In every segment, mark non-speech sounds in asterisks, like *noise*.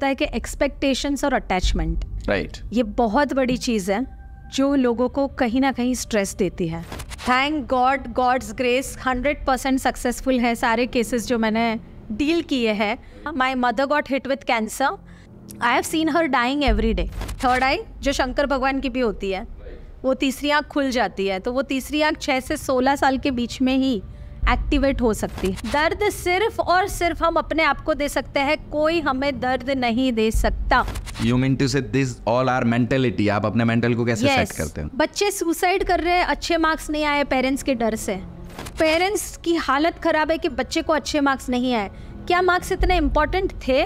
लगता है कि एक्सपेक्टेशंस और अटैचमेंट राइट right. ये बहुत बड़ी चीज़ है जो लोगों को कहीं ना कहीं स्ट्रेस देती है thank God God's grace hundred percent successful है सारे केसेस जो मैंने डील किए हैं my mother got hit with cancer I have seen her dying every day third eye जो शंकर भगवान की भी होती है वो तीसरी आँख खुल जाती है तो वो तीसरी आँख छः से सोलह साल के बीच में ही एक्टिवेट हो सकती है दर्द सिर्फ और सिर्फ हम अपने आप को दे सकते हैं कोई हमें दर्द नहीं दे सकता you mean to say this all are mentality आप अपने मेंटल को कैसे सेट करते हैं बच्चे सुसाइड कर रहे हैं अच्छे मार्क्स नहीं आए पेरेंट्स के डर से पेरेंट्स की हालत खराब है कि बच्चे को अच्छे मार्क्स नहीं आए क्या मार्क्स इतने इंपॉर्टेंट थे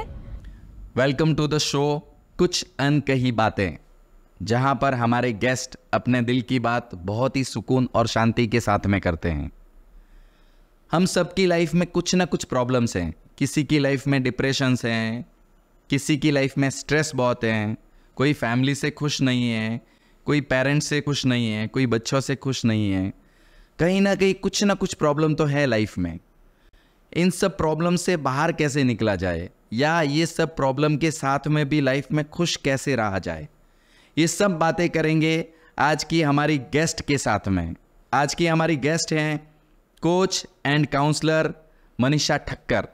वेलकम टू द शो कुछ अनकही बातें जहां पर हमारे गेस्ट अपने दिल की बात बहुत ही सुकून और शांति के साथ में करते हैं हम सबकी लाइफ में कुछ ना कुछ प्रॉब्लम्स हैं किसी की लाइफ में डिप्रेशंस हैं किसी की लाइफ में स्ट्रेस बहुत हैं कोई फैमिली से खुश नहीं है कोई पेरेंट्स से खुश नहीं है कोई बच्चों से खुश नहीं है कहीं ना कहीं कुछ ना कुछ प्रॉब्लम तो है लाइफ में इन सब प्रॉब्लम से बाहर कैसे निकला जाए या ये सब प्रॉब्लम के साथ में भी लाइफ में खुश कैसे रहा जाए ये सब बातें करेंगे आज की हमारी गेस्ट के साथ में आज की हमारी गेस्ट हैं coach and counsellor Manisha Thakkar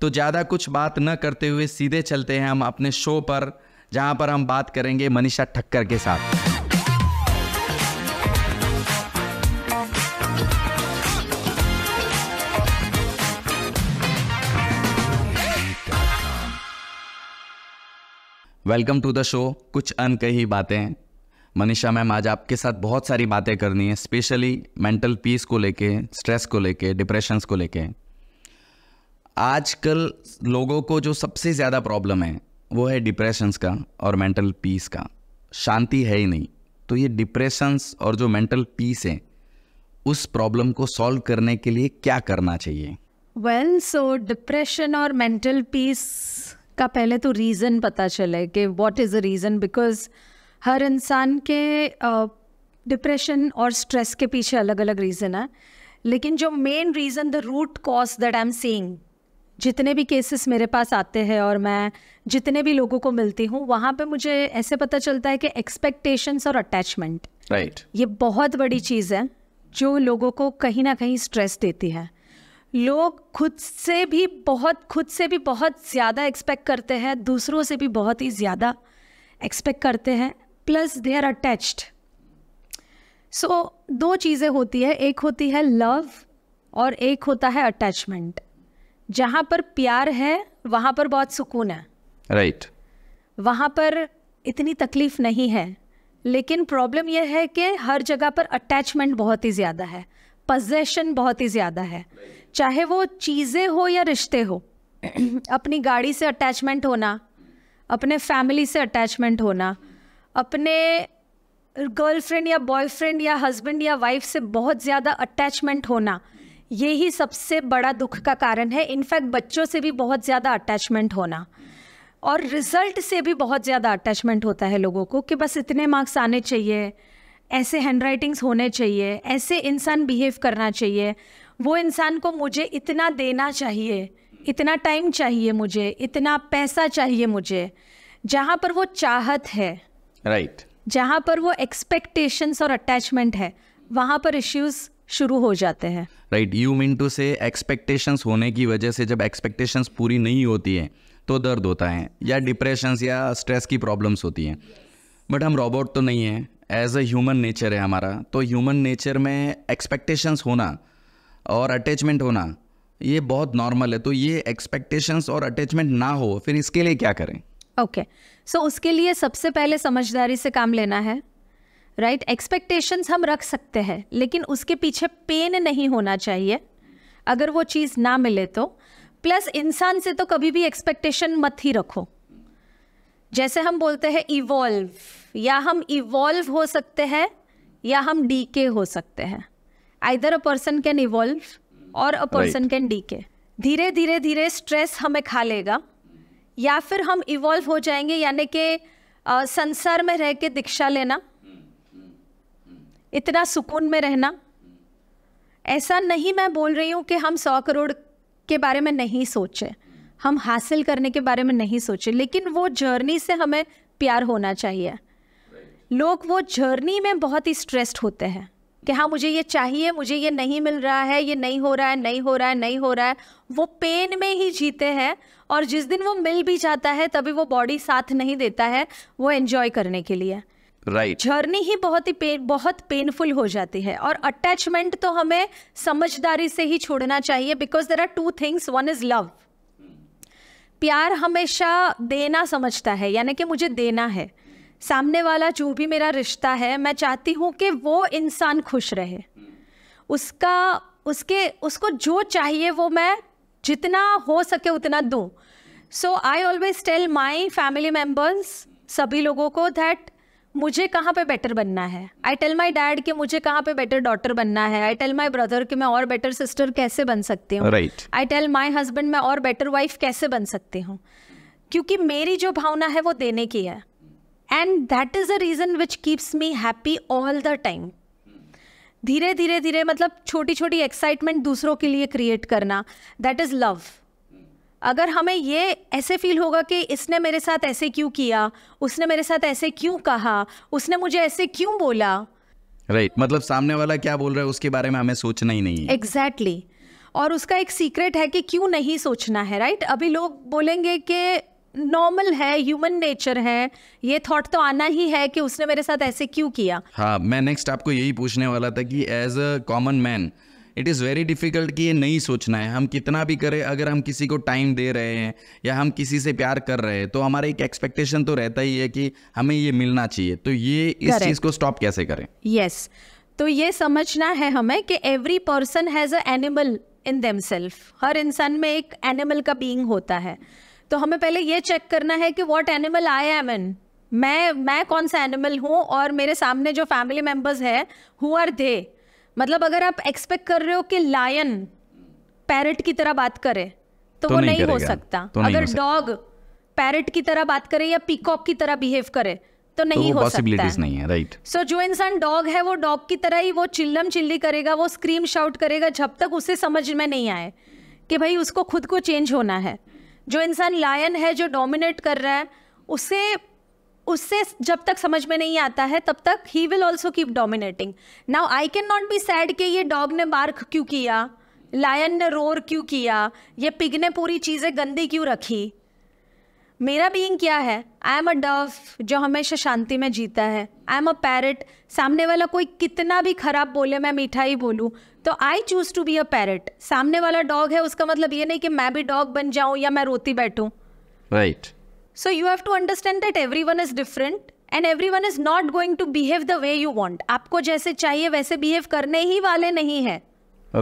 तो ज़्यादा कुछ बात न करते हुए सीधे चलते हैं हम अपने शो पर जहाँ पर हम बात करेंगे मनीषा ठक्कर के साथ वेलकम टू द शो कुछ अनकही बातें मनीषा मैम आज आपके साथ बहुत सारी बातें करनी है स्पेशली मेंटल पीस को लेके स्ट्रेस को लेके डिप्रेशंस को लेके आजकल लोगों को जो सबसे ज़्यादा प्रॉब्लम है वो है डिप्रेशंस का और मेंटल पीस का शांति है ही नहीं तो ये डिप्रेशंस और जो मेंटल पीस है उस प्रॉब्लम को सॉल्व करने के लिए क्या करना चाहिए वेल सो डिप्रेशन और मेंटल पीस का पहले तो रीज़न पता चले कि what is a reason because हर इंसान के डिप्रेशन और स्ट्रेस के पीछे अलग अलग रीज़न है लेकिन जो main reason the root cause that I am seeing जितने भी केसेस मेरे पास आते हैं और मैं जितने भी लोगों को मिलती हूँ वहाँ पे मुझे ऐसे पता चलता है कि एक्सपेक्टेशंस और अटैचमेंट राइट right. ये बहुत बड़ी चीज़ है जो लोगों को कहीं ना कहीं स्ट्रेस देती है लोग खुद से भी बहुत खुद से भी बहुत ज़्यादा एक्सपेक्ट करते हैं दूसरों से भी बहुत ही ज़्यादा एक्सपेक्ट करते हैं plus they are attached so दो चीज़ें होती है एक होती है लव और एक होता है अटैचमेंट जहाँ पर प्यार है वहाँ पर बहुत सुकून है राइट right. वहाँ पर इतनी तकलीफ नहीं है लेकिन प्रॉब्लम यह है कि हर जगह पर अटैचमेंट बहुत ही ज़्यादा है पजेशन बहुत ही ज़्यादा है चाहे वो चीज़ें हो या रिश्ते हो *clears throat* अपनी गाड़ी से अटैचमेंट होना अपने फैमिली से अटैचमेंट होना अपने गर्लफ्रेंड या बॉयफ्रेंड या हस्बैंड या वाइफ से बहुत ज़्यादा अटैचमेंट होना ये ही सबसे बड़ा दुख का कारण है इनफैक्ट बच्चों से भी बहुत ज़्यादा अटैचमेंट होना और रिजल्ट से भी बहुत ज़्यादा अटैचमेंट होता है लोगों को कि बस इतने मार्क्स आने चाहिए ऐसे हैंड राइटिंग्स होने चाहिए ऐसे इंसान बिहेव करना चाहिए वो इंसान को मुझे इतना देना चाहिए इतना टाइम चाहिए मुझे इतना पैसा चाहिए मुझे जहाँ पर वो चाहत है राइट right. जहाँ पर वो एक्सपेक्टेशंस और अटैचमेंट है वहां पर इश्यूज शुरू हो जाते हैं right you mean to say expectations होने की वजह से जब एक्सपेक्टेशंस पूरी नहीं होती है तो दर्द होता है या डिप्रेशंस या स्ट्रेस की प्रॉब्लम्स होती हैं बट हम रोबोट तो नहीं है एज अ ह्यूमन नेचर है हमारा तो ह्यूमन नेचर में एक्सपेक्टेशंस होना और अटैचमेंट होना ये बहुत नॉर्मल है तो ये एक्सपेक्टेशंस और अटैचमेंट ना हो फिर इसके लिए क्या करें ओके okay. सो so, उसके लिए सबसे पहले समझदारी से काम लेना है राइट right? एक्सपेक्टेशंस हम रख सकते हैं लेकिन उसके पीछे पेन नहीं होना चाहिए अगर वो चीज़ ना मिले तो प्लस इंसान से तो कभी भी एक्सपेक्टेशन मत ही रखो जैसे हम बोलते हैं इवॉल्व या हम इवॉल्व हो सकते हैं या हम डी के हो सकते हैं either a person can evolve और अ पर्सन कैन डी के धीरे धीरे धीरे स्ट्रेस हमें खा लेगा या फिर हम इवॉल्व हो जाएंगे यानी कि संसार में रह के दीक्षा लेना इतना सुकून में रहना ऐसा नहीं मैं बोल रही हूँ कि हम सौ करोड़ के बारे में नहीं सोचें हम हासिल करने के बारे में नहीं सोचें लेकिन वो जर्नी से हमें प्यार होना चाहिए लोग वो जर्नी में बहुत ही स्ट्रेस्ड होते हैं कि हाँ मुझे ये चाहिए मुझे ये नहीं मिल रहा है ये नहीं हो रहा है नहीं हो रहा है नहीं हो रहा है वो पेन में ही जीते हैं और जिस दिन वो मिल भी जाता है तभी वो बॉडी साथ नहीं देता है वो एन्जॉय करने के लिए राइट right. जर्नी ही बहुत ही पेन बहुत पेनफुल हो जाती है और अटैचमेंट तो हमें समझदारी से ही छोड़ना चाहिए because there are two things one is love प्यार हमेशा देना समझता है यानी कि मुझे देना है सामने वाला जो भी मेरा रिश्ता है मैं चाहती हूँ कि वो इंसान खुश रहे उसका उसके उसको जो चाहिए वो मैं जितना हो सके उतना दूँ so I always tell my family members सभी लोगों को दैट मुझे कहाँ पे बेटर बनना है आई टेल माई डैड कि मुझे कहाँ पे बेटर डॉटर बनना है आई टेल माई ब्रदर कि मैं और बेटर सिस्टर कैसे बन सकती हूँ आई टेल माई हस्बैंड मैं और बेटर वाइफ कैसे बन सकती हूँ क्योंकि मेरी जो भावना है वो देने की है and that is a reason which keeps me happy all the time धीरे धीरे धीरे मतलब छोटी छोटी एक्साइटमेंट दूसरों के लिए क्रिएट करना दैट इज़ लव अगर हमें ये ऐसे फील होगा कि इसने मेरे साथ ऐसे क्यों किया उसने मेरे साथ ऐसे क्यों कहा उसने मुझे ऐसे क्यों बोला राइट right. मतलब सामने वाला क्या बोल रहा है उसके बारे में हमें सोचना ही नहीं है एग्जैक्टली exactly. और उसका एक सीक्रेट है कि क्यों नहीं सोचना है राइट right? अभी लोग बोलेंगे कि नॉर्मल है ह्यूमन नेचर है ये थॉट तो आना ही है कि उसने मेरे साथ ऐसे क्यों किया हाँ मैं नेक्स्ट आपको यही पूछने वाला था कि as a common man it is very difficult कि ये नहीं सोचना है हम कितना भी करें अगर हम किसी को टाइम दे रहे हैं या हम किसी से प्यार कर रहे हैं तो हमारा एक एक्सपेक्टेशन तो रहता ही है कि हमें ये मिलना चाहिए तो ये इस चीज़ को स्टॉप कैसे करें यस yes. तो ये समझना है हमें कि every person has a animal in them self हर इंसान में एक एनिमल का बींग होता है तो हमें पहले ये चेक करना है कि what animal I am an मैं मैं कौन सा एनिमल हूँ और मेरे सामने जो फैमिली मेम्बर्स है हु आर दे मतलब अगर आप एक्सपेक्ट कर रहे हो कि लायन पैरट की तरह बात करे तो, तो वो नहीं, नहीं हो सकता तो अगर डॉग पैरट की तरह बात करे या पीकॉक की तरह बिहेव करे तो, तो नहीं तो हो सकता है। नहीं है राइट सो so, जो इंसान डॉग है वो डॉग की तरह ही वो चिल्लम चिल्ली करेगा वो स्क्रीम शाउट करेगा जब तक उसे समझ में नहीं आए कि भाई उसको खुद को चेंज होना है जो इंसान लायन है जो डोमिनेट कर रहा है उसे उससे जब तक समझ में नहीं आता है तब तक ही will also keep dominating now I can not be said कि ये डॉग ने बार्क क्यों किया लायन ने रोर क्यों किया ये पिग ने पूरी चीज़ें गंदी क्यों रखी मेरा बीइंग क्या है आई एम अ डव जो हमेशा शांति में जीता है आई एम अ पैरट सामने वाला कोई कितना भी खराब बोले मैं मीठा ही बोलूँ तो I choose to be a parrot सामने वाला डॉग है उसका मतलब ये नहीं कि मैं भी डॉग बन जाऊँ या मैं रोती बैठूँ right so you have to understand that every one is different and every one is not going to behave the way you want आपको जैसे चाहिए वैसे बिहेव करने ही वाले नहीं है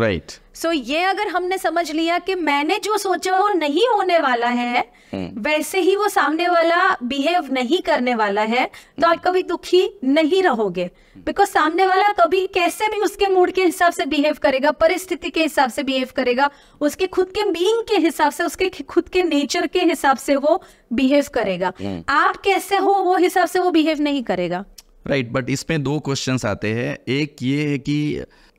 राइट right. सो so, ये अगर हमने समझ लिया कि मैंने जो सोचा वो नहीं होने वाला है hmm. वैसे ही वो सामने वाला बिहेव नहीं करने वाला है तो आप कभी दुखी नहीं रहोगे बिकॉज सामने वाला कभी कैसे भी उसके मूड के हिसाब से बिहेव करेगा परिस्थिति के हिसाब से बिहेव करेगा उसके खुद के बींग के हिसाब से उसके खुद के नेचर के हिसाब से वो बिहेव करेगा hmm. आप कैसे हो वो हिसाब से वो बिहेव नहीं करेगा राइट बट इसमें दो क्वेश्चन आते हैं एक ये है कि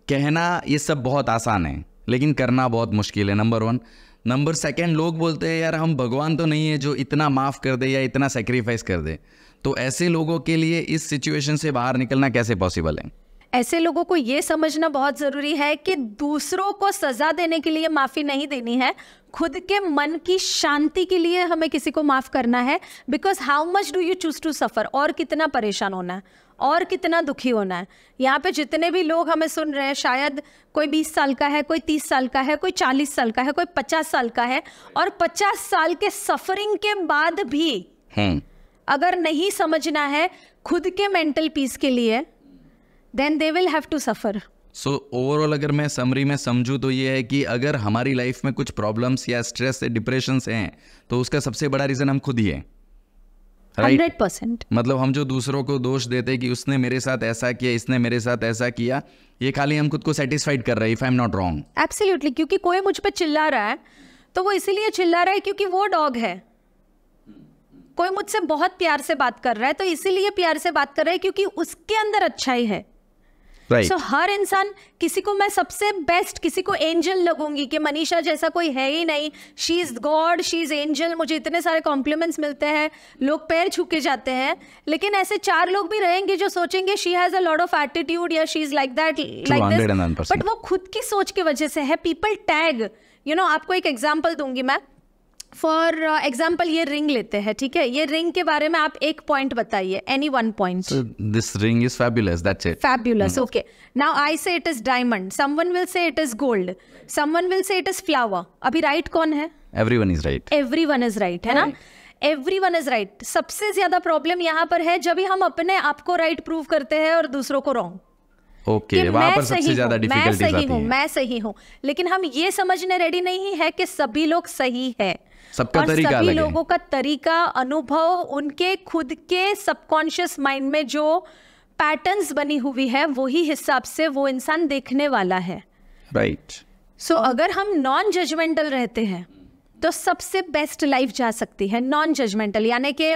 कहना ये सब बहुत आसान है लेकिन करना बहुत मुश्किल है नंबर वन नंबर सेकेंड लोग बोलते हैं यार हम भगवान तो नहीं है जो इतना माफ़ कर दे या इतना सेक्रीफाइस कर दे तो ऐसे लोगों के लिए इस सिचुएशन से बाहर निकलना कैसे पॉसिबल है ऐसे लोगों को ये समझना बहुत ज़रूरी है कि दूसरों को सज़ा देने के लिए माफ़ी नहीं देनी है खुद के मन की शांति के लिए हमें किसी को माफ़ करना है because how much do you choose to suffer और कितना परेशान होना है और कितना दुखी होना है यहाँ पे जितने भी लोग हमें सुन रहे हैं शायद कोई बीस साल का है कोई तीस साल का है कोई चालीस साल का है कोई पचास साल का है और पचास साल के सफरिंग के बाद भी हम्म। अगर नहीं समझना है खुद के मेंटल पीस के लिए then they will have to suffer so overall अगर मैं समरी में समझूँ तो ये है कि अगर हमारी लाइफ में कुछ प्रॉब्लम्स या स्ट्रेस डिप्रेशन हैं तो उसका सबसे बड़ा रीज़न हम खुद ही हैं हंड्रेड परसेंट मतलब हम जो दूसरों को दोष देते कि उसने मेरे साथ ऐसा किया इसने मेरे साथ ऐसा किया ये खाली हम खुद को सेटिस्फाइड कर रहे हैं if I am not wrong absolutely क्योंकि कोई मुझ पर चिल्ला रहा है तो वो इसीलिए चिल्ला रहा है क्योंकि वो डॉग है कोई मुझसे बहुत प्यार से बात कर रहा है तो इसीलिए प्यार से बात कर रहा है क्योंकि उसके अंदर अच्छाई है राइट right. so, हर इंसान किसी को मैं सबसे बेस्ट किसी को एंजल लगूंगी कि मनीषा जैसा कोई है ही नहीं she is God she is angel मुझे इतने सारे कॉम्प्लीमेंट्स मिलते हैं लोग पैर छूके जाते हैं लेकिन ऐसे चार लोग भी रहेंगे जो सोचेंगे she has a lot of attitude या she is like that like but वो खुद की सोच की वजह से है पीपल टैग यू नो आपको एक एग्जाम्पल दूंगी मैं फॉर एग्जाम्पल uh, ये रिंग लेते हैं ठीक है ये रिंग के बारे में आप एक पॉइंट बताइए any one point this ring is fabulous that's it fabulous okay now I say it is diamond someone will say it is gold someone will say it is flower अभी right right कौन है everyone is right everyone is right है ना every one is right सबसे ज्यादा problem यहाँ पर है जब हम अपने आप को राइट right प्रूव करते हैं और दूसरों को रॉन्ग ओके okay, पर सबसे ज्यादा मैं सही हूँ मैं सही हूँ लेकिन हम ये समझने रेडी नहीं है कि सभी लोग सही है सबका और तरीका सभी लोगों का तरीका अनुभव उनके खुद के सबकॉन्शियस माइंड में जो पैटर्न्स बनी हुई है वही हिसाब से वो इंसान देखने वाला है राइट right. सो so, अगर हम नॉन जजमेंटल रहते हैं तो सबसे बेस्ट लाइफ जा सकती है नॉन जजमेंटल यानी कि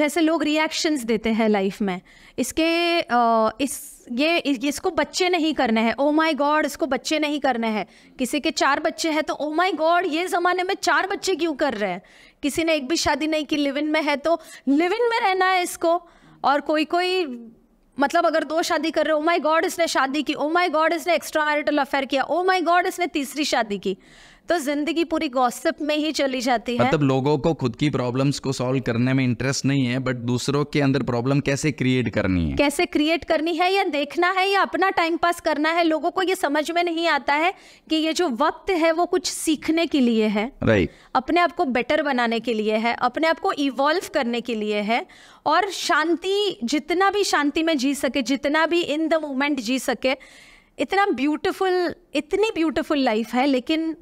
जैसे लोग रिएक्शंस देते हैं लाइफ में इसके आ, इस ये इसको बच्चे नहीं करने हैं ओ माई गॉड इसको बच्चे नहीं करने हैं किसी के चार बच्चे हैं तो ओ माई गॉड ये ज़माने में चार बच्चे क्यों कर रहे हैं किसी ने एक भी शादी नहीं की लिव इन में है तो लिव इन में रहना है इसको और कोई कोई मतलब अगर दो शादी कर रहे हो माई oh गॉड इसने शादी की ओ माई गॉड इसने एक्स्ट्रा मैरिटल अफेयर किया ओ माई गॉड इसने तीसरी शादी की तो जिंदगी पूरी गॉसिप में ही चली जाती है मतलब लोगों को खुद की प्रॉब्लम्स को सॉल्व करने में इंटरेस्ट नहीं है बट दूसरों के अंदर प्रॉब्लम कैसे क्रिएट करनी है कैसे क्रिएट करनी है या देखना है या अपना टाइम पास करना है लोगों को ये समझ में नहीं आता है कि ये जो वक्त है वो कुछ सीखने के लिए है राइट right. अपने आप को बेटर बनाने के लिए है अपने आप को इवॉल्व करने के लिए है और शांति जितना भी शांति में जी सके जितना भी इन द मोमेंट जी सके इतना ब्यूटीफुल इतनी ब्यूटीफुल लाइफ है लेकिन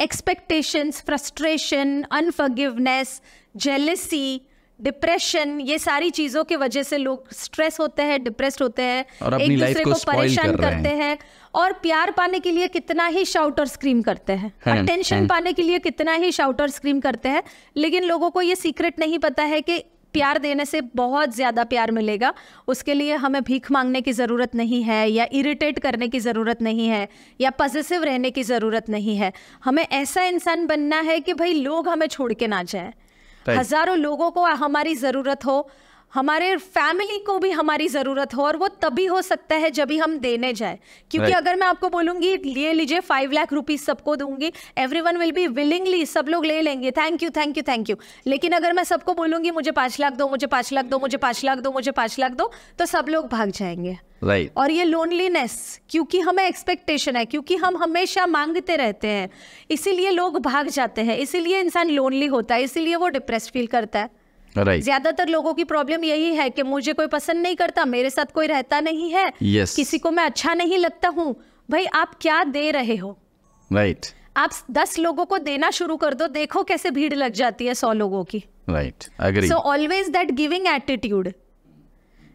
expectations frustration unforgiveness jealousy depression ये सारी चीजों की वजह से लोग स्ट्रेस होते हैं डिप्रेस्ड होते हैं एक दूसरे को, को परेशान कर करते हैं और प्यार पाने के लिए कितना ही शाउट और स्क्रीम करते हैं अटेंशन हाँ, हाँ। पाने के लिए कितना ही शाउट और स्क्रीम करते हैं लेकिन लोगों को ये सीक्रेट नहीं पता है कि प्यार देने से बहुत ज़्यादा प्यार मिलेगा उसके लिए हमें भीख मांगने की ज़रूरत नहीं है या इरिटेट करने की ज़रूरत नहीं है या पॉजिटिव रहने की ज़रूरत नहीं है हमें ऐसा इंसान बनना है कि भाई लोग हमें छोड़ के ना जाए हजारों लोगों को हमारी ज़रूरत हो हमारे फैमिली को भी हमारी ज़रूरत हो और वो तभी हो सकता है जब ही हम देने जाए क्योंकि right. अगर मैं आपको बोलूँगी ले लीजिए फाइव लाख रुपीज़ सबको दूंगी every one will be willingly सब लोग ले लेंगे thank you thank you thank you लेकिन अगर मैं सबको बोलूँगी मुझे पाँच लाख दो मुझे पाँच लाख दो मुझे पाँच लाख दो मुझे पाँच लाख दो तो सब लोग भाग जाएंगे Right. और ये लोनलीनेस क्योंकि हमें एक्सपेक्टेशन है क्योंकि हम हमेशा मांगते रहते हैं इसीलिए लोग भाग जाते हैं इसीलिए इंसान लोनली होता है इसीलिए वो डिप्रेस फील करता है right. ज्यादातर लोगों की प्रॉब्लम यही है कि मुझे कोई पसंद नहीं करता मेरे साथ कोई रहता नहीं है yes. किसी को मैं अच्छा नहीं लगता हूँ भाई आप क्या दे रहे हो राइट right. आप दस लोगों को देना शुरू कर दो देखो कैसे भीड़ लग जाती है सौ लोगों की right agree so always that giving attitude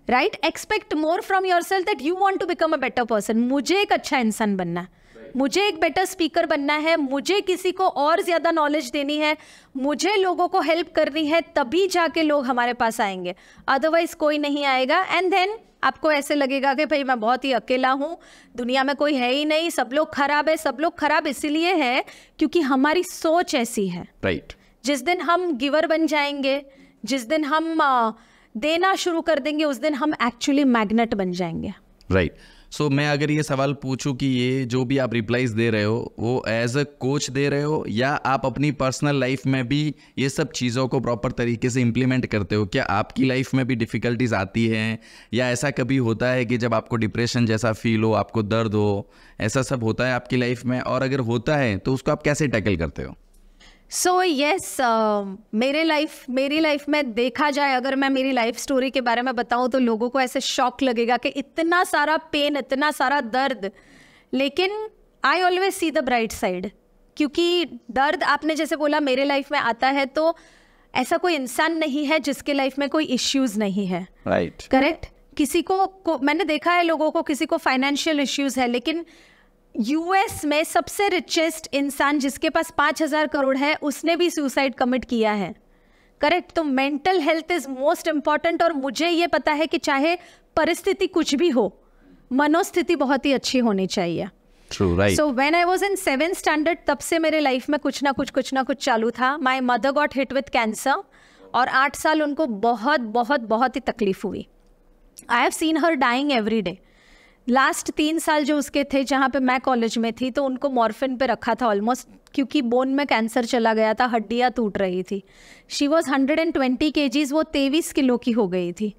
right expect more from yourself that you want to become a better person मुझे एक अच्छा इंसान बनना है मुझे एक बेटर स्पीकर बनना है मुझे किसी को और ज़्यादा नॉलेज देनी है मुझे लोगों को हेल्प करनी है तभी जाके लोग हमारे पास आएंगे अदरवाइज कोई नहीं आएगा एंड देन आपको ऐसे लगेगा कि भाई मैं बहुत ही अकेला हूँ दुनिया में कोई है ही नहीं सब लोग खराब है सब लोग खराब इसीलिए है क्योंकि हमारी सोच ऐसी है राइट right. जिस दिन हम गिवर बन जाएंगे जिस दिन हम देना शुरू कर देंगे उस दिन हम एक्चुअली मैग्नेट बन जाएंगे राइट right. सो so, मैं अगर ये सवाल पूछूं कि ये जो भी आप रिप्लाइज दे रहे हो वो एज अ कोच दे रहे हो या आप अपनी पर्सनल लाइफ में भी ये सब चीज़ों को प्रॉपर तरीके से इम्प्लीमेंट करते हो क्या आपकी लाइफ में भी डिफ़िकल्टीज आती हैं या ऐसा कभी होता है कि जब आपको डिप्रेशन जैसा फील हो आपको दर्द हो ऐसा सब होता है आपकी लाइफ में और अगर होता है तो उसको आप कैसे टैकल करते हो सो यस um, मेरे लाइफ मेरी लाइफ में देखा जाए अगर मैं मेरी लाइफ स्टोरी के बारे में बताऊं तो लोगों को ऐसे शॉक लगेगा कि इतना सारा पेन इतना सारा दर्द लेकिन I always see the bright side क्योंकि दर्द आपने जैसे बोला मेरे लाइफ में आता है तो ऐसा कोई इंसान नहीं है जिसके लाइफ में कोई इश्यूज नहीं है राइट right. करेक्ट किसी को, को मैंने देखा है लोगों को किसी को फाइनेंशियल इश्यूज है लेकिन यूएस में सबसे रिचेस्ट इंसान जिसके पास पाँच हजार करोड़ है उसने भी सुसाइड कमिट किया है करेक्ट तो mental health is most important और मुझे ये पता है कि चाहे परिस्थिति कुछ भी हो मनोस्थिति बहुत ही अच्छी होनी चाहिए so when I was in seven standard तब से मेरे लाइफ में कुछ ना कुछ कुछ ना कुछ चालू था my mother got hit with cancer और आठ साल उनको बहुत बहुत बहुत ही तकलीफ हुई I have seen her dying every day last तीन साल जो उसके थे जहाँ पे मैं कॉलेज में थी तो उनको मॉर्फिन पे रखा था ऑलमोस्ट क्योंकि बोन में कैंसर चला गया था हड्डियाँ टूट रही थी she was hundred and twenty K Gs वो तेईस किलो की हो गई थी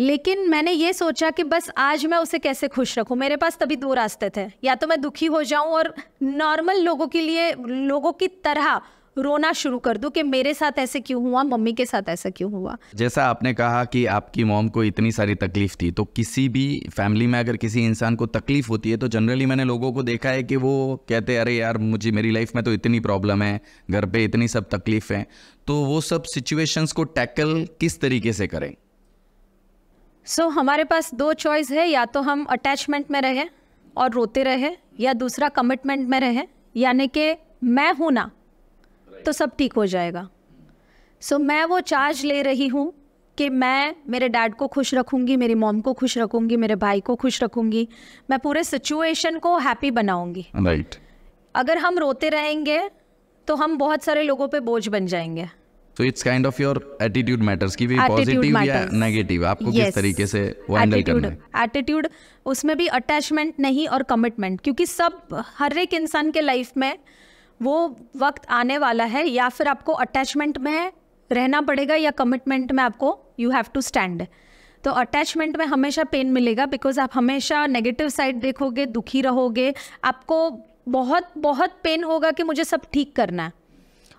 लेकिन मैंने ये सोचा कि बस आज मैं उसे कैसे खुश रखूँ मेरे पास तभी दो रास्ते थे या तो मैं दुखी हो जाऊँ और नॉर्मल लोगों के लिए लोगों की तरह रोना शुरू कर दूं कि मेरे साथ ऐसे क्यों हुआ मम्मी के साथ ऐसा क्यों हुआ जैसा आपने कहा कि आपकी मॉम को इतनी सारी तकलीफ थी तो किसी भी फैमिली में अगर किसी इंसान को तकलीफ होती है तो जनरली मैंने लोगों को देखा है कि वो कहते हैं अरे यार मुझे मेरी लाइफ में तो इतनी प्रॉब्लम है घर पे इतनी सब तकलीफ है तो वो सब सिचुएशंस को टैकल किस तरीके से करें सो so, हमारे पास दो चॉइस है या तो हम अटैचमेंट में रहें और रोते रहें या दूसरा कमिटमेंट में रहें यानी कि मैं हूं ना तो सब ठीक हो जाएगा सो so, मैं वो चार्ज ले रही हूँ कि मैं मेरे डैड को खुश रखूँगी मेरी मॉम को खुश रखूँगी मेरे भाई को खुश रखूँगी मैं पूरे सिचुएशन को हैप्पी बनाऊँगी राइट right. अगर हम रोते रहेंगे तो हम बहुत सारे लोगों पे बोझ बन जाएंगे तो it's kind of your attitude matters की भी पॉजिटिव या नेगेटिव आपको yes. किस तरीके से वो हैंडल करना है एटीट्यूड उसमें भी अटैचमेंट नहीं और कमिटमेंट क्योंकि सब हर एक इंसान के लाइफ में वो वक्त आने वाला है या फिर आपको अटैचमेंट में रहना पड़ेगा या कमिटमेंट में आपको यू हैव टू स्टैंड तो अटैचमेंट में हमेशा पेन मिलेगा बिकॉज आप हमेशा नेगेटिव साइड देखोगे दुखी रहोगे आपको बहुत बहुत पेन होगा कि मुझे सब ठीक करना है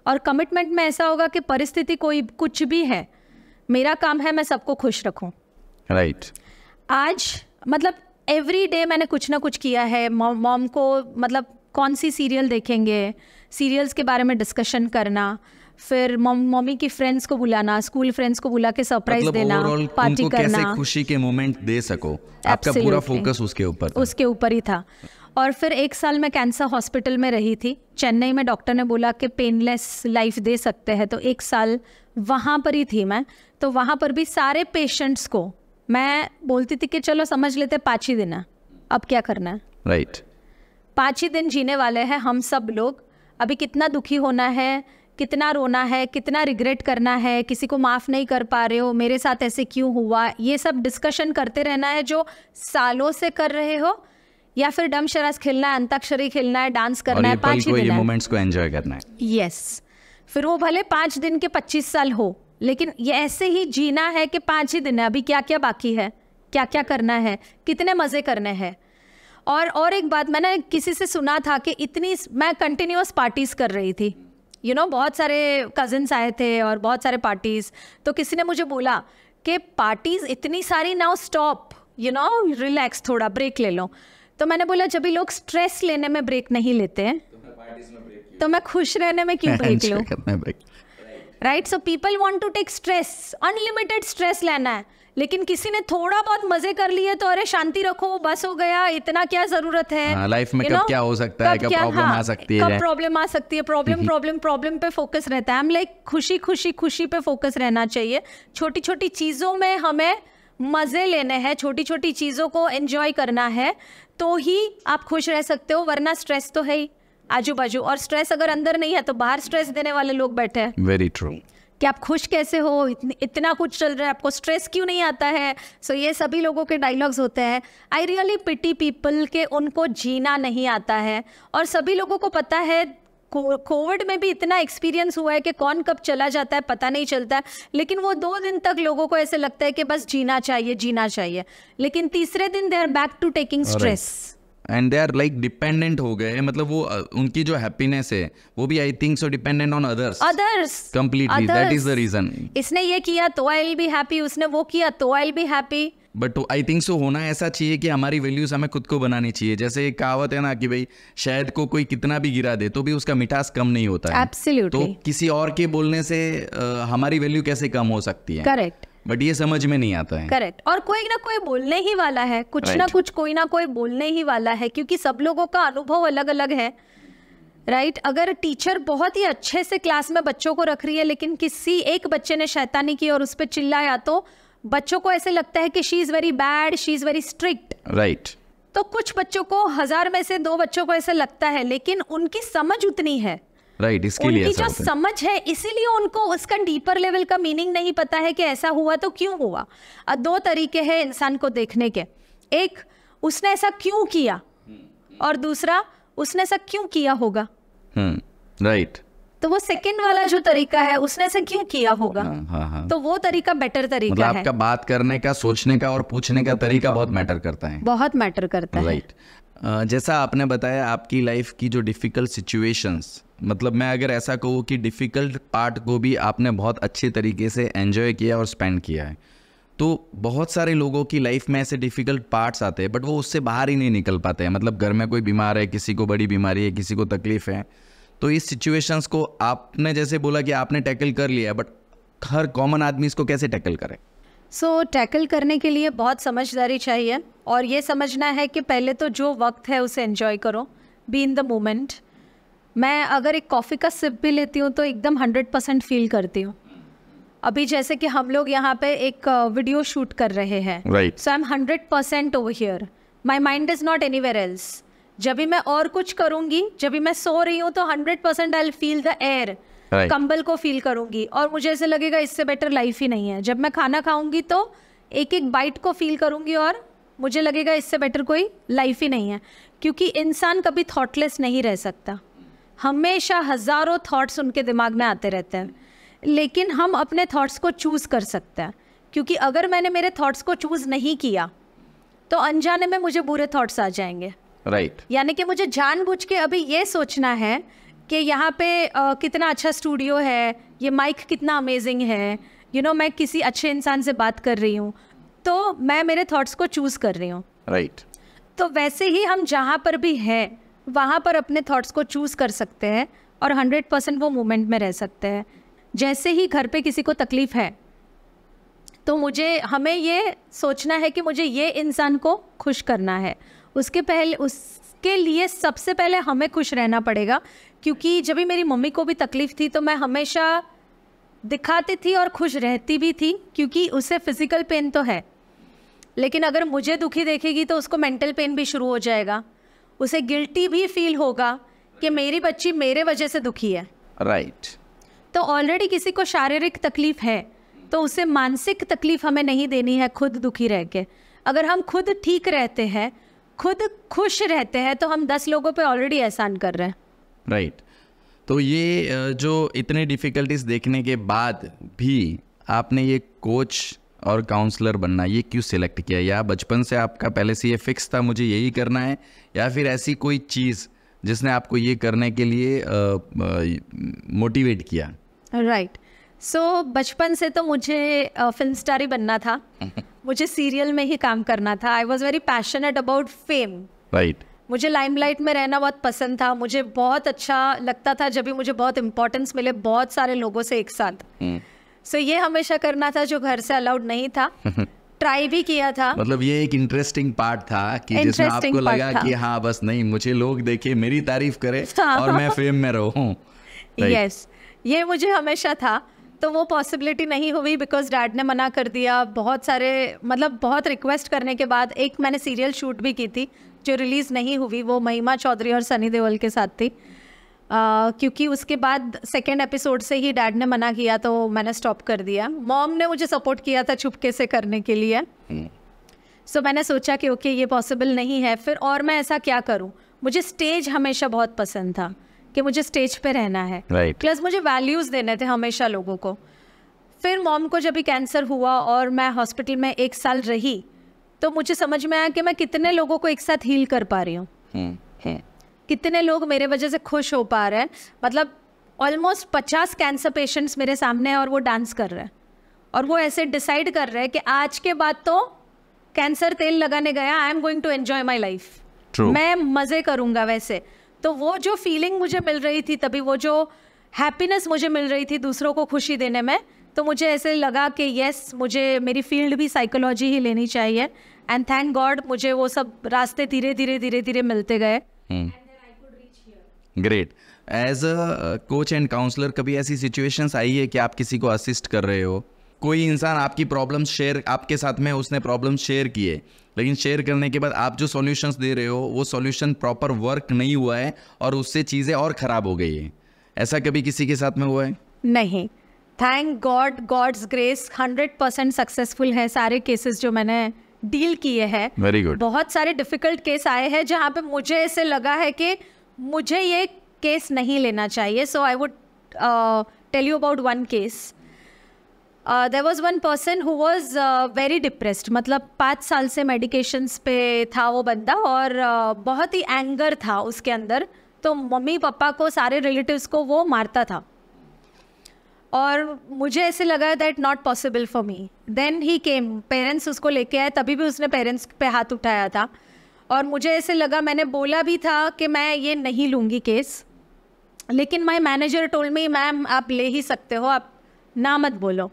और कमिटमेंट में ऐसा होगा कि परिस्थिति कोई कुछ भी है मेरा काम है मैं सबको खुश रखूँ राइट right. आज मतलब एवरी डे मैंने कुछ ना कुछ किया है मॉम को मतलब कौन सी सीरियल देखेंगे सीरियल्स के बारे में डिस्कशन करना फिर मम्मी की फ्रेंड्स को बुलाना स्कूल फ्रेंड्स को बुला के सरप्राइज मतलब देना पार्टी करना कैसे खुशी के मोमेंट दे सको आपका पूरा फोकस उसके ऊपर उसके ऊपर ही था और फिर एक साल मैं कैंसर हॉस्पिटल में रही थी चेन्नई में डॉक्टर ने बोला कि पेनलेस लाइफ दे सकते हैं तो एक साल वहाँ पर ही थी मैं तो वहाँ पर भी सारे पेशेंट्स को मैं बोलती थी कि चलो समझ लेते पाँच ही दिन अब क्या करना है राइट right. पाँच ही दिन जीने वाले हैं हम सब लोग अभी कितना दुखी होना है कितना रोना है कितना रिग्रेट करना है किसी को माफ़ नहीं कर पा रहे हो मेरे साथ ऐसे क्यों हुआ ये सब डिस्कशन करते रहना है जो सालों से कर रहे हो या फिर डम शराज खेलना है अंताक्षरी खेलना है डांस करना है पाँच ही दिन मोमेंट्स को एंजॉय करना है यस फिर वो भले पाँच दिन के पच्चीस साल हो लेकिन ये ऐसे ही जीना है कि पाँच ही दिन है अभी क्या क्या बाकी है क्या क्या करना है कितने मज़े करने हैं और और एक बात मैंने किसी से सुना था कि इतनी मैं कंटिन्यूस पार्टीज़ कर रही थी यू you नो know, बहुत सारे कज़न्स आए थे और बहुत सारे पार्टीज़ तो किसी ने मुझे बोला कि पार्टीज़ इतनी सारी now stop you know relax थोड़ा ब्रेक ले लो तो मैंने बोला जब भी लोग स्ट्रेस लेने में ब्रेक नहीं लेते हैं तो, तो मैं खुश रहने में क्यों ब्रेक लूँ right so people want to take stress unlimited stress लेना है लेकिन किसी ने थोड़ा बहुत मजे कर लिए तो अरे शांति रखो बस हो गया इतना क्या जरूरत है हाँ, लाइफ में कब कब क्या हो सकता है कब प्रॉब्लम हाँ, आ सकती है प्रॉब्लम आ सकती है प्रॉब्लम प्रॉब्लम प्रॉब्लम पे फोकस रहता है हम लाइक खुशी खुशी खुशी पे फोकस रहना चाहिए छोटी छोटी चीज़ों में हमें मज़े लेने हैं छोटी छोटी चीज़ों को एंजॉय करना है तो ही आप खुश रह सकते हो वरना स्ट्रेस तो है ही आजू बाजू और स्ट्रेस अगर अंदर नहीं है तो बाहर स्ट्रेस देने वाले लोग बैठे हैं वेरी ट्रू कि आप खुश कैसे हो इतन, इतना कुछ चल रहा है आपको स्ट्रेस क्यों नहीं आता है सो so, ये सभी लोगों के डायलॉग्स होते हैं आई रियली पिटी पीपल के उनको जीना नहीं आता है और सभी लोगों को पता है कोविड में भी इतना एक्सपीरियंस हुआ है कि कौन कब चला जाता है पता नहीं चलता है लेकिन वो दो दिन तक लोगों को ऐसे लगता है कि बस जीना चाहिए जीना चाहिए लेकिन तीसरे दिन they are back to taking stress and they are like dependent हो गए मतलब वो उनकी जो हैप्पीनेस है वो भी I think so dependent on others others completely that is the reason इसने ये किया तो आई विल बी हैप्पी उसने वो किया तो I will be happy but I think so होना ऐसा चाहिए कि हमारी वैल्यूज हमें खुद को बनानी चाहिए जैसे एक कहावत है ना कि भाई शायद को कोई कितना भी गिरा दे तो भी उसका मिठास कम नहीं होता है Absolutely. तो किसी और के बोलने से आ, हमारी वैल्यू कैसे कम हो सकती है करेक्ट बट ये समझ में नहीं आता है करेक्ट और कोई ना कोई बोलने ही वाला है कुछ right. ना कुछ कोई ना कोई बोलने ही वाला है क्योंकि सब लोगों का अनुभव अलग अलग है राइट right? अगर टीचर बहुत ही अच्छे से क्लास में बच्चों को रख रही है लेकिन किसी एक बच्चे ने शैतानी की और उस पर चिल्लाया तो बच्चों को ऐसे लगता है कि she is very bad she is very strict right तो कुछ बच्चों को हजार में से दो बच्चों को ऐसे लगता है लेकिन उनकी समझ उतनी है राइट right, इसके लिए जो समझ है इसीलिए उनको उसका डीपर लेवल का मीनिंग नहीं पता है कि ऐसा हुआ तो क्यों हुआ दो तरीके हैं इंसान को देखने के एक उसने ऐसा क्यों किया और दूसरा उसने ऐसा क्यों किया होगा राइट हम्म, hmm, right. तो वो सेकंड वाला जो तरीका है उसने ऐसा क्यों किया होगा हाँ, हाँ, हाँ. तो वो तरीका बेटर तरीका मतलब है आपका बात करने का सोचने का और पूछने का तरीका बहुत मैटर करता है बहुत मैटर करता right. है राइट जैसा आपने बताया आपकी लाइफ की जो डिफिकल्ट सिचुएशंस मतलब मैं अगर ऐसा कहूँ कि डिफ़िकल्ट पार्ट को भी आपने बहुत अच्छे तरीके से एन्जॉय किया और स्पेंड किया है तो बहुत सारे लोगों की लाइफ में ऐसे डिफ़िकल्ट पार्ट्स आते हैं बट वो उससे बाहर ही नहीं निकल पाते हैं मतलब घर में कोई बीमार है किसी को बड़ी बीमारी है किसी को तकलीफ़ है तो इस सिचुएशंस को आपने जैसे बोला कि आपने टैकल कर लिया बट हर कॉमन आदमी इसको कैसे टैकल करे सो so, टैकल करने के लिए बहुत समझदारी चाहिए और ये समझना है कि पहले तो जो वक्त है उसे एंजॉय करो बी इन द मोमेंट मैं अगर एक कॉफ़ी का सिप भी लेती हूँ तो एकदम हंड्रेड परसेंट फील करती हूँ अभी जैसे कि हम लोग यहाँ पे एक वीडियो शूट कर रहे हैं so I am hundred percent over here my mind is not any else जब भी मैं और कुछ करूँगी जब भी मैं सो रही हूँ तो hundred percent I feel the air कंबल को फील करूंगी और मुझे ऐसे लगेगा इससे बेटर लाइफ ही नहीं है जब मैं खाना खाऊंगी तो एक एक बाइट को फील करूँगी और मुझे लगेगा इससे बेटर कोई लाइफ ही नहीं है क्योंकि इंसान कभी थॉटलेस नहीं रह सकता हमेशा हज़ारों थॉट्स उनके दिमाग में आते रहते हैं लेकिन हम अपने थॉट्स को चूज़ कर सकते हैं क्योंकि अगर मैंने मेरे थॉट्स को चूज़ नहीं किया तो अनजाने में मुझे बुरे थॉट्स आ जाएंगे राइट right. यानी कि मुझे जानबूझ के अभी ये सोचना है कि यहाँ पे आ, कितना अच्छा स्टूडियो है ये माइक कितना अमेजिंग है यू you नो know, मैं किसी अच्छे इंसान से बात कर रही हूँ तो मैं मेरे थॉट्स को चूज़ कर रही हूँ राइट right. तो वैसे ही हम जहाँ पर भी हैं वहाँ पर अपने थॉट्स को चूज़ कर सकते हैं और हंड्रेड परसेंट वो मोमेंट में रह सकते हैं जैसे ही घर पे किसी को तकलीफ़ है तो मुझे हमें ये सोचना है कि मुझे ये इंसान को खुश करना है उसके पहले उसके लिए सबसे पहले हमें खुश रहना पड़ेगा क्योंकि जब भी मेरी मम्मी को भी तकलीफ़ थी तो मैं हमेशा दिखाती थी और खुश रहती भी थी क्योंकि उसे फिज़िकल पेन तो है लेकिन अगर मुझे दुखी देखेगी तो उसको मेंटल पेन भी शुरू हो जाएगा उसे गिल्टी भी फील होगा कि मेरी बच्ची मेरे वजह से दुखी है राइट right. तो ऑलरेडी किसी को शारीरिक तकलीफ है तो उसे मानसिक तकलीफ हमें नहीं देनी है खुद दुखी रह के अगर हम खुद ठीक रहते हैं खुद खुश रहते हैं तो हम दस लोगों पे ऑलरेडी एहसान कर रहे हैं राइट right. तो ये जो इतने डिफ़िकल्टीज देखने के बाद भी आपने ये कोच और काउंसलर बनना ये क्यों सिलेक्ट किया या बचपन से आपका पहले से ये फिक्स था मुझे यही करना है या फिर ऐसी कोई चीज़ जिसने आपको ये करने के लिए मोटिवेट किया राइट सो so, बचपन से तो मुझे फिल्म स्टार ही बनना था *laughs* मुझे सीरियल में ही काम करना था I was very passionate about fame right मुझे लाइमलाइट में रहना बहुत पसंद था मुझे बहुत अच्छा लगता था जब भी मुझे बहुत इंपॉर्टेंस मिले बहुत सारे लोगों से एक साथ hmm. सो so, ये हमेशा करना था जो घर से अलाउड नहीं था ट्राई *laughs* भी किया था मतलब ये एक इंटरेस्टिंग पार्ट था कि जिसमें आपको लगा कि हाँ बस नहीं मुझे लोग देखे मेरी तारीफ करे *laughs* और मैं फेम में रहूं यस ये मुझे हमेशा था तो वो पॉसिबिलिटी नहीं हुई बिकॉज डैड ने मना कर दिया बहुत सारे मतलब बहुत रिक्वेस्ट करने के बाद एक मैंने सीरियल शूट भी की थी जो रिलीज़ नहीं हुई वो महिमा चौधरी और सनी देओल के साथ थी क्योंकि उसके बाद सेकेंड एपिसोड से ही डैड ने मना किया तो मैंने स्टॉप कर दिया मॉम ने मुझे सपोर्ट किया था चुपके से करने के लिए सो हम्म। so, मैंने सोचा कि ओके okay, ये पॉसिबल नहीं है फिर और मैं ऐसा क्या करूँ मुझे स्टेज हमेशा बहुत पसंद था कि मुझे स्टेज पे रहना है प्लस right. मुझे वैल्यूज़ देने थे हमेशा लोगों को फिर मॉम को जब भी कैंसर हुआ और मैं हॉस्पिटल में एक साल रही तो मुझे समझ में आया कि मैं कितने लोगों को एक साथ हील कर पा रही हूँ hmm. hmm. कितने लोग मेरे वजह से खुश हो पा रहे हैं मतलब ऑलमोस्ट पचास कैंसर पेशेंट्स मेरे सामने हैं और वो डांस कर रहे हैं और वो ऐसे डिसाइड कर रहे हैं कि आज के बाद तो कैंसर तेल लगाने गया I am going to enjoy my life मैं मज़े करूँगा वैसे तो वो जो फीलिंग मुझे मिल रही थी तभी वो जो हैप्पीनेस मुझे मिल रही थी दूसरों को खुशी देने में तो मुझे ऐसे लगा कि यस मुझे मेरी फील्ड भी साइकोलॉजी ही लेनी चाहिए एंड थैंक गॉड मुझे वो सब रास्ते धीरे धीरे धीरे धीरे मिलते गए hmm. Great as a coach and counsellor कभी ऐसी सिचुएशंस आई है कि आप किसी को असिस्ट कर रहे हो कोई इंसान आपकी प्रॉब्लम शेयर आपके साथ में उसने प्रॉब्लम शेयर किए लेकिन शेयर करने के बाद आप जो सॉल्यूशंस दे रहे हो वो सॉल्यूशन प्रॉपर वर्क नहीं हुआ है और उससे चीज़ें और ख़राब हो गई है ऐसा कभी किसी के साथ में हुआ है नहीं thank God God's grace hundred percent successful है सारे केसेस जो मैंने डील किए हैं वेरी गुड बहुत सारे डिफिकल्ट केस आए हैं जहाँ पे मुझे ऐसे लगा है कि मुझे ये केस नहीं लेना चाहिए so I would tell you about one case there was one person who was very depressed मतलब पाँच साल से मेडिकेशंस पे था वो बंदा और uh, बहुत ही एंगर था उसके अंदर तो मम्मी पापा को सारे रिलेटिव्स को वो मारता था और मुझे ऐसे लगा that not possible for me then ही केम पेरेंट्स उसको लेके आए तभी भी उसने पेरेंट्स पे हाथ उठाया था और मुझे ऐसे लगा मैंने बोला भी था कि मैं ये नहीं लूँगी केस लेकिन my manager told me ma'am आप ले ही सकते हो आप ना मत बोलो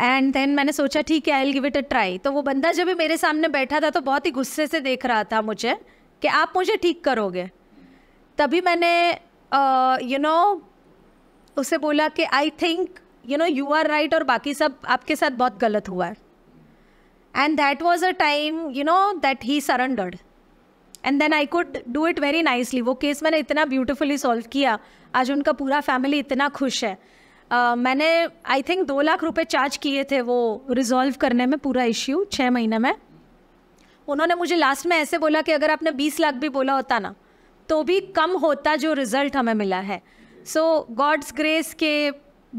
एंड देन मैंने सोचा ठीक है I give it a try तो वो बंदा जब भी मेरे सामने बैठा था तो बहुत ही गुस्से से देख रहा था मुझे कि आप मुझे ठीक करोगे तभी मैंने यू नो उसे बोला कि I think you know you are right और बाकी सब आपके साथ बहुत गलत हुआ है and that was a time you know that he surrendered and then I could do it very nicely वो केस मैंने इतना ब्यूटिफुली सॉल्व किया आज उनका पूरा फैमिली इतना खुश है मैंने आई थिंक दो लाख रुपये चार्ज किए थे वो रिजॉल्व करने में पूरा इश्यू छः महीने में उन्होंने मुझे लास्ट में ऐसे बोला कि अगर आपने बीस लाख भी बोला होता ना तो भी कम होता जो रिज़ल्ट हमें मिला है सो गॉड्स ग्रेस के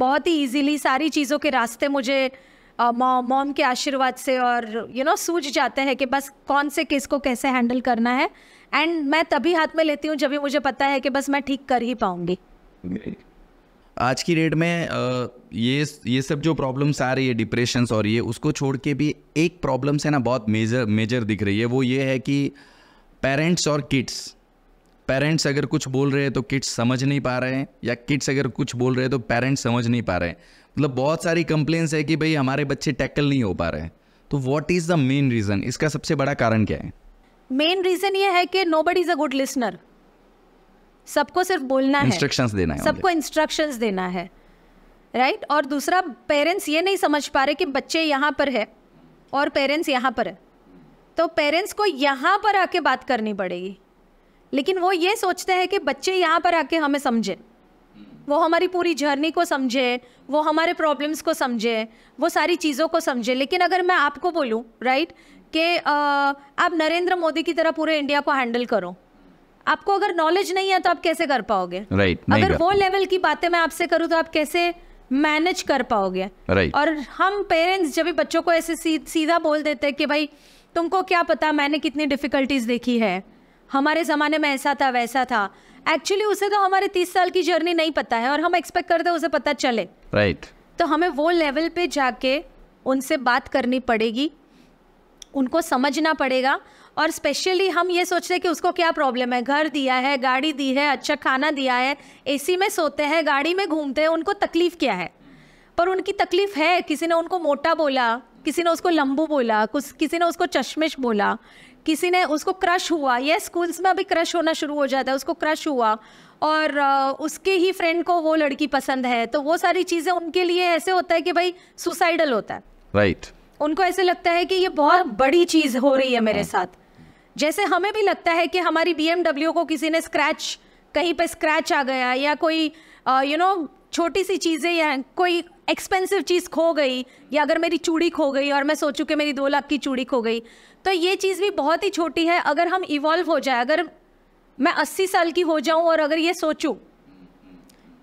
बहुत ही ईजीली सारी चीज़ों के रास्ते मुझे मॉम के आशीर्वाद से और यू you नो know, सूझ जाता है कि बस कौन से केस को कैसे हैंडल करना है एंड मैं तभी हाथ में लेती हूँ जब भी मुझे पता है कि बस मैं ठीक कर ही पाऊंगी आज की डेट में ये ये सब जो प्रॉब्लम्स आ रही है डिप्रेशंस और ये उसको छोड़ के भी एक प्रॉब्लम से ना बहुत मेजर मेजर दिख रही है वो ये है कि पेरेंट्स और किड्स पेरेंट्स अगर कुछ बोल रहे हैं तो किड्स समझ नहीं पा रहे हैं या किड्स अगर कुछ बोल रहे हैं तो पेरेंट्स समझ नहीं पा रहे हैं मतलब बहुत सारी कंप्लेंट्स है कि भाई हमारे बच्चे टैकल नहीं हो पा रहे तो what is the main reason इसका सबसे बड़ा कारण क्या है मेन रीज़न ये है कि nobody is a good listener सबको सिर्फ बोलना है इंस्ट्रक्शंस देना है सबको इंस्ट्रक्शंस देना है राइट right? और दूसरा पेरेंट्स ये नहीं समझ पा रहे कि बच्चे यहाँ पर है और पेरेंट्स यहाँ पर है तो पेरेंट्स को यहाँ पर आके बात करनी पड़ेगी लेकिन वो ये सोचते हैं कि बच्चे यहाँ पर आके हमें समझें वो हमारी पूरी जर्नी को समझे वो हमारे प्रॉब्लम्स को समझे वो सारी चीज़ों को समझे लेकिन अगर मैं आपको बोलूँ राइट कि आप नरेंद्र मोदी की तरह पूरे इंडिया को हैंडल करो आपको अगर नॉलेज नहीं है तो आप कैसे कर पाओगे राइट right, अगर वो लेवल की बातें मैं आपसे करूँ तो आप कैसे मैनेज कर पाओगे right. और हम पेरेंट्स जब भी बच्चों को ऐसे सी, सीधा बोल देते हैं कि भाई तुमको क्या पता मैंने कितनी डिफिकल्टीज देखी है हमारे ज़माने में ऐसा था वैसा था एक्चुअली उसे तो हमारे तीस साल की जर्नी नहीं पता है और हम एक्सपेक्ट करते हैं उसे पता चले राइट right. तो हमें वो लेवल पे जाके उनसे बात करनी पड़ेगी उनको समझना पड़ेगा और स्पेशली हम ये सोच रहे कि उसको क्या प्रॉब्लम है घर दिया है गाड़ी दी है अच्छा खाना दिया है एसी में सोते हैं गाड़ी में घूमते हैं उनको तकलीफ़ क्या है पर उनकी तकलीफ़ है किसी ने उनको मोटा बोला किसी ने उसको लंबू बोला कुछ किसी ने उसको चश्मिश बोला किसी ने उसको क्रश हुआ ये स्कूल्स में अभी क्रश होना शुरू हो जाता है उसको क्रश हुआ और उसके ही फ्रेंड को वो लड़की पसंद है तो वो सारी चीज़ें उनके लिए ऐसे होता है कि भाई सुसाइडल होता है राइट right. उनको ऐसे लगता है कि ये बहुत बड़ी चीज़ हो रही है मेरे हाँ। साथ जैसे हमें भी लगता है कि हमारी बी को किसी ने स्क्रैच कहीं पे स्क्रैच आ गया या कोई यू नो छोटी सी चीज़ें या कोई एक्सपेंसिव चीज़ खो गई या अगर मेरी चूड़ी खो गई और मैं सोचूं कि मेरी दो लाख की चूड़ी खो गई तो ये चीज़ भी बहुत ही छोटी है अगर हम इवॉल्व हो जाए अगर मैं अस्सी साल की हो जाऊँ और अगर ये सोचूँ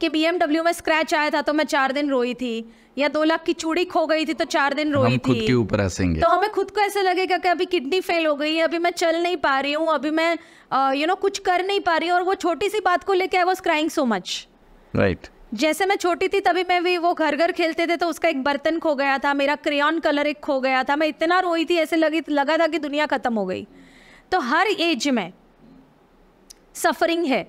कि बी में स्क्रैच आया था तो मैं चार दिन रोई थी या दो लाख की चूड़ी खो गई थी तो चार दिन रोई हम थी खुद के ऊपर तो हमें खुद को ऐसा लगेगा कि अभी किडनी फेल हो गई है अभी मैं चल नहीं पा रही हूँ अभी मैं यू uh, नो कुछ कर नहीं पा रही हूँ और वो छोटी सी बात को लेके I was crying so much right जैसे मैं छोटी थी तभी मैं भी वो घर घर खेलते थे तो उसका एक बर्तन खो गया था मेरा क्रेन कलर एक खो गया था मैं इतना रोई थी ऐसे लगी लगा था कि दुनिया ख़त्म हो गई तो हर एज में सफरिंग है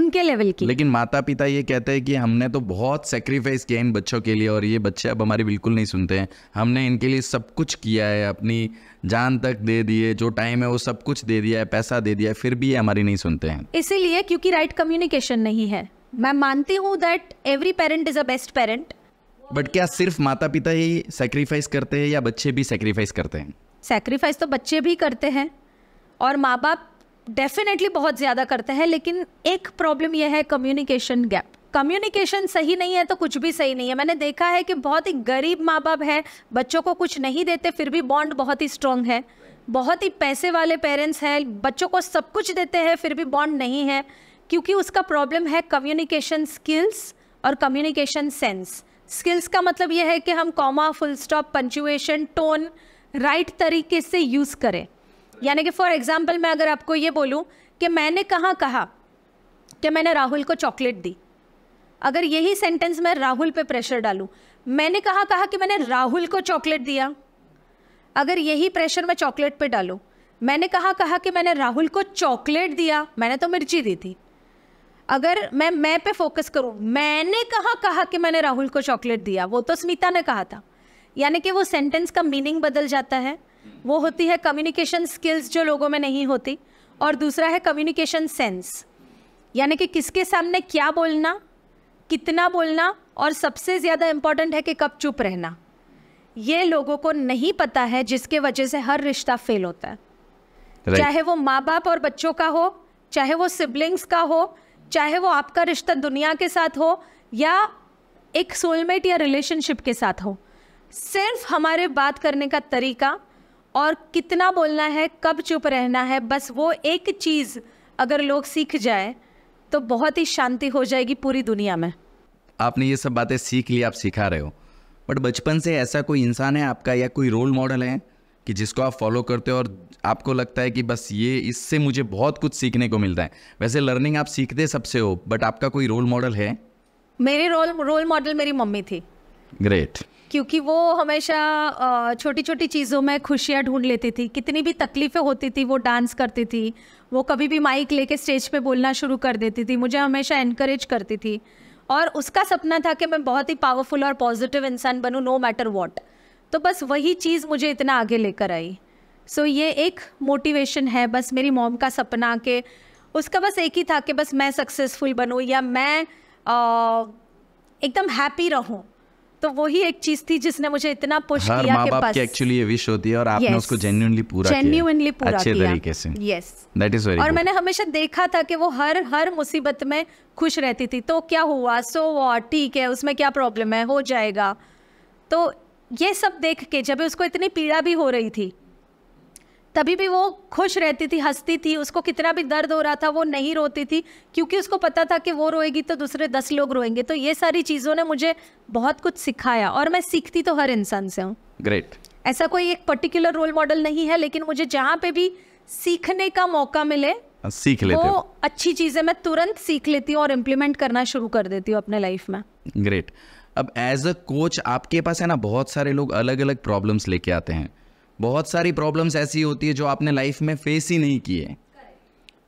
उनके लेवल की लेकिन माता पिता ये कहते हैं कि हमने तो बहुत सेक्रीफाइस किया इन बच्चों के लिए और ये बच्चे अब हमारी बिल्कुल नहीं सुनते हैं हमने इनके लिए सब कुछ किया है अपनी जान तक दे दिए जो टाइम है वो सब कुछ दे दिया है पैसा दे दिया है फिर भी ये हमारी नहीं सुनते हैं इसीलिए क्योंकि राइट कम्युनिकेशन नहीं है मैं मानती हूँ that every parent is a best parent but क्या सिर्फ माता पिता ही सेक्रीफाइस करते हैं या बच्चे भी सेक्रीफाइस करते हैं सेक्रीफाइस तो बच्चे भी करते हैं और माँ बाप डेफिनेटली बहुत ज़्यादा करते हैं लेकिन एक प्रॉब्लम यह है कम्युनिकेशन गैप कम्युनिकेशन सही नहीं है तो कुछ भी सही नहीं है मैंने देखा है कि बहुत ही गरीब माँ बाप है बच्चों को कुछ नहीं देते फिर भी बॉन्ड बहुत ही स्ट्रांग है बहुत ही पैसे वाले पेरेंट्स हैं बच्चों को सब कुछ देते हैं फिर भी बॉन्ड नहीं है क्योंकि उसका प्रॉब्लम है कम्युनिकेशन स्किल्स और कम्युनिकेशन सेंस स्किल्स का मतलब यह है कि हम comma full stop punctuation tone right तरीके से यूज़ करें यानी कि फॉर एग्जाम्पल मैं अगर आपको ये बोलूँ कि मैंने कहाँ कहा कि मैंने राहुल को चॉकलेट दी अगर यही सेंटेंस मैं राहुल पे प्रेशर डालूँ मैंने कहा कहा कि मैंने राहुल को चॉकलेट दिया अगर यही प्रेशर मैं चॉकलेट पे डालूँ मैंने कहा कहा कि मैंने राहुल को चॉकलेट दिया मैंने तो मिर्ची दी थी अगर मैं मैं पे फोकस करूँ मैंने कहाँ कहा कि मैंने राहुल को चॉकलेट दिया वो तो स्मिता ने कहा था यानी कि वो सेंटेंस का मीनिंग बदल जाता है वो होती है कम्युनिकेशन स्किल्स जो लोगों में नहीं होती और दूसरा है कम्युनिकेशन सेंस यानी कि किसके सामने क्या बोलना कितना बोलना और सबसे ज़्यादा इम्पॉर्टेंट है कि कब चुप रहना ये लोगों को नहीं पता है जिसके वजह से हर रिश्ता फेल होता है right. चाहे वो माँ बाप और बच्चों का हो चाहे वो सिबलिंग्स का हो चाहे वो आपका रिश्ता दुनिया के साथ हो या एक सोलमेट या रिलेशनशिप के साथ हो सिर्फ हमारे बात करने का तरीका और कितना बोलना है कब चुप रहना है बस वो एक चीज़ अगर लोग सीख जाए तो बहुत ही शांति हो जाएगी पूरी दुनिया में आपने ये सब बातें सीख ली आप सिखा रहे हो बट बचपन से ऐसा कोई इंसान है आपका या कोई रोल मॉडल है कि जिसको आप फॉलो करते हो और आपको लगता है कि बस ये इससे मुझे बहुत कुछ सीखने को मिलता है वैसे लर्निंग आप सीखते सबसे हो बट आपका कोई रोल मॉडल है मेरे रोल रोल मॉडल मेरी मम्मी थी ग्रेट क्योंकि वो हमेशा छोटी छोटी चीज़ों में खुशियाँ ढूंढ लेती थी कितनी भी तकलीफ़ें होती थी वो डांस करती थी वो कभी भी माइक लेके स्टेज पे बोलना शुरू कर देती थी मुझे हमेशा इनक्रेज करती थी और उसका सपना था कि मैं बहुत ही पावरफुल और पॉजिटिव इंसान बनूँ नो मैटर वॉट तो बस वही चीज़ मुझे इतना आगे लेकर आई सो so, ये एक मोटिवेशन है बस मेरी मॉम का सपना के उसका बस एक ही था कि बस मैं सक्सेसफुल बनूँ या मैं एकदम हैप्पी रहूँ तो वही एक चीज थी जिसने मुझे इतना पुश हर किया कि बस एक्चुअली ये विश होती है और आपने yes, उसको जेन्युइनली पूरा जेन्युइनली पूरा अच्छे किया। तरीके से यस दैट इज वेरी और good. मैंने हमेशा देखा था कि वो हर हर मुसीबत में खुश रहती थी तो क्या हुआ सो व्हाट ठीक है उसमें क्या प्रॉब्लम है हो जाएगा तो ये सब देख के जब उसको इतनी पीड़ा भी हो रही थी तभी भी वो खुश रहती थी हंसती थी उसको कितना भी दर्द हो रहा था वो नहीं रोती थी क्योंकि उसको पता था कि वो रोएगी तो दूसरे दस लोग रोएंगे तो ये सारी चीज़ों ने मुझे बहुत कुछ सिखाया और मैं सीखती तो हर इंसान से हूँ ग्रेट ऐसा कोई एक पर्टिकुलर रोल मॉडल नहीं है लेकिन मुझे जहाँ पे भी सीखने का मौका मिले हाँ, सीख लेते वो अच्छी चीज़ें मैं तुरंत सीख लेती हूँ और इम्प्लीमेंट करना शुरू कर देती हूँ अपने लाइफ में ग्रेट अब एज अ कोच आपके पास है ना बहुत सारे लोग अलग अलग प्रॉब्लम्स लेके आते हैं बहुत सारी प्रॉब्लम्स ऐसी होती है जो आपने लाइफ में फेस ही नहीं किए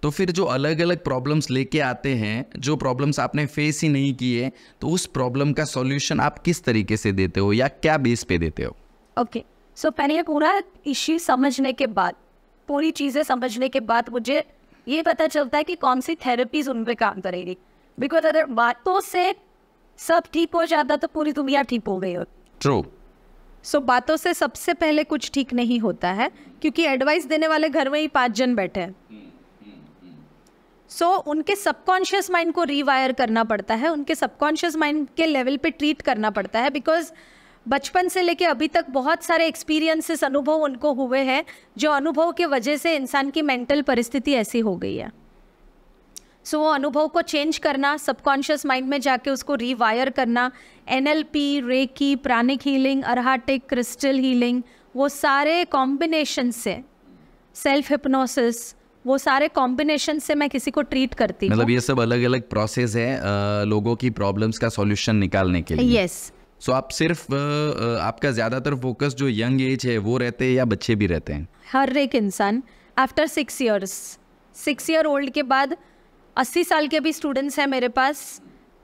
तो फिर जो अलग अलग प्रॉब्लम्स लेके आते हैं जो प्रॉब्लम्स आपने फेस ही नहीं किए तो उस प्रॉब्लम का सॉल्यूशन आप किस तरीके से देते हो या क्या बेस पे देते हो ओके सो पहले पूरा इश्यू समझने के बाद पूरी चीज़ें समझने के बाद मुझे ये पता चलता है कि कौन सी थेरेपीज उन पर काम करेगी बिकॉज अगर बातों से सब ठीक हो जाता तो पूरी दुनिया ठीक हो गई ट्रू सो so, बातों से सबसे पहले कुछ ठीक नहीं होता है क्योंकि एडवाइस देने वाले घर में ही पांच जन बैठे हैं so hmm, hmm, hmm. so, उनके सबकॉन्शियस माइंड को रिवायर करना पड़ता है उनके सबकॉन्शियस माइंड के लेवल पे ट्रीट करना पड़ता है बिकॉज बचपन से लेके अभी तक बहुत सारे एक्सपीरियंसेस अनुभव उनको हुए हैं जो अनुभव के वजह से इंसान की मेंटल परिस्थिति ऐसी हो गई है सो वो अनुभव को चेंज करना सबकॉन्शियस माइंड में जाके उसको रीवायर करना N L P reiki pranic healing arhatic crystal healing वो सारे कॉम्बिनेशन से सेल्फ हिप्नोसिस वो सारे कॉम्बिनेशन से मैं किसी को ट्रीट करती मतलब ये सब अलग अलग प्रोसेस है लोगों की प्रॉब्लम्स का सॉल्यूशन निकालने के लिए यस yes. सो so, आप सिर्फ आपका ज़्यादातर फोकस जो यंग एज है वो रहते हैं या बच्चे भी रहते हैं हर एक इंसान after six years six year old के बाद अस्सी साल के भी स्टूडेंट्स हैं मेरे पास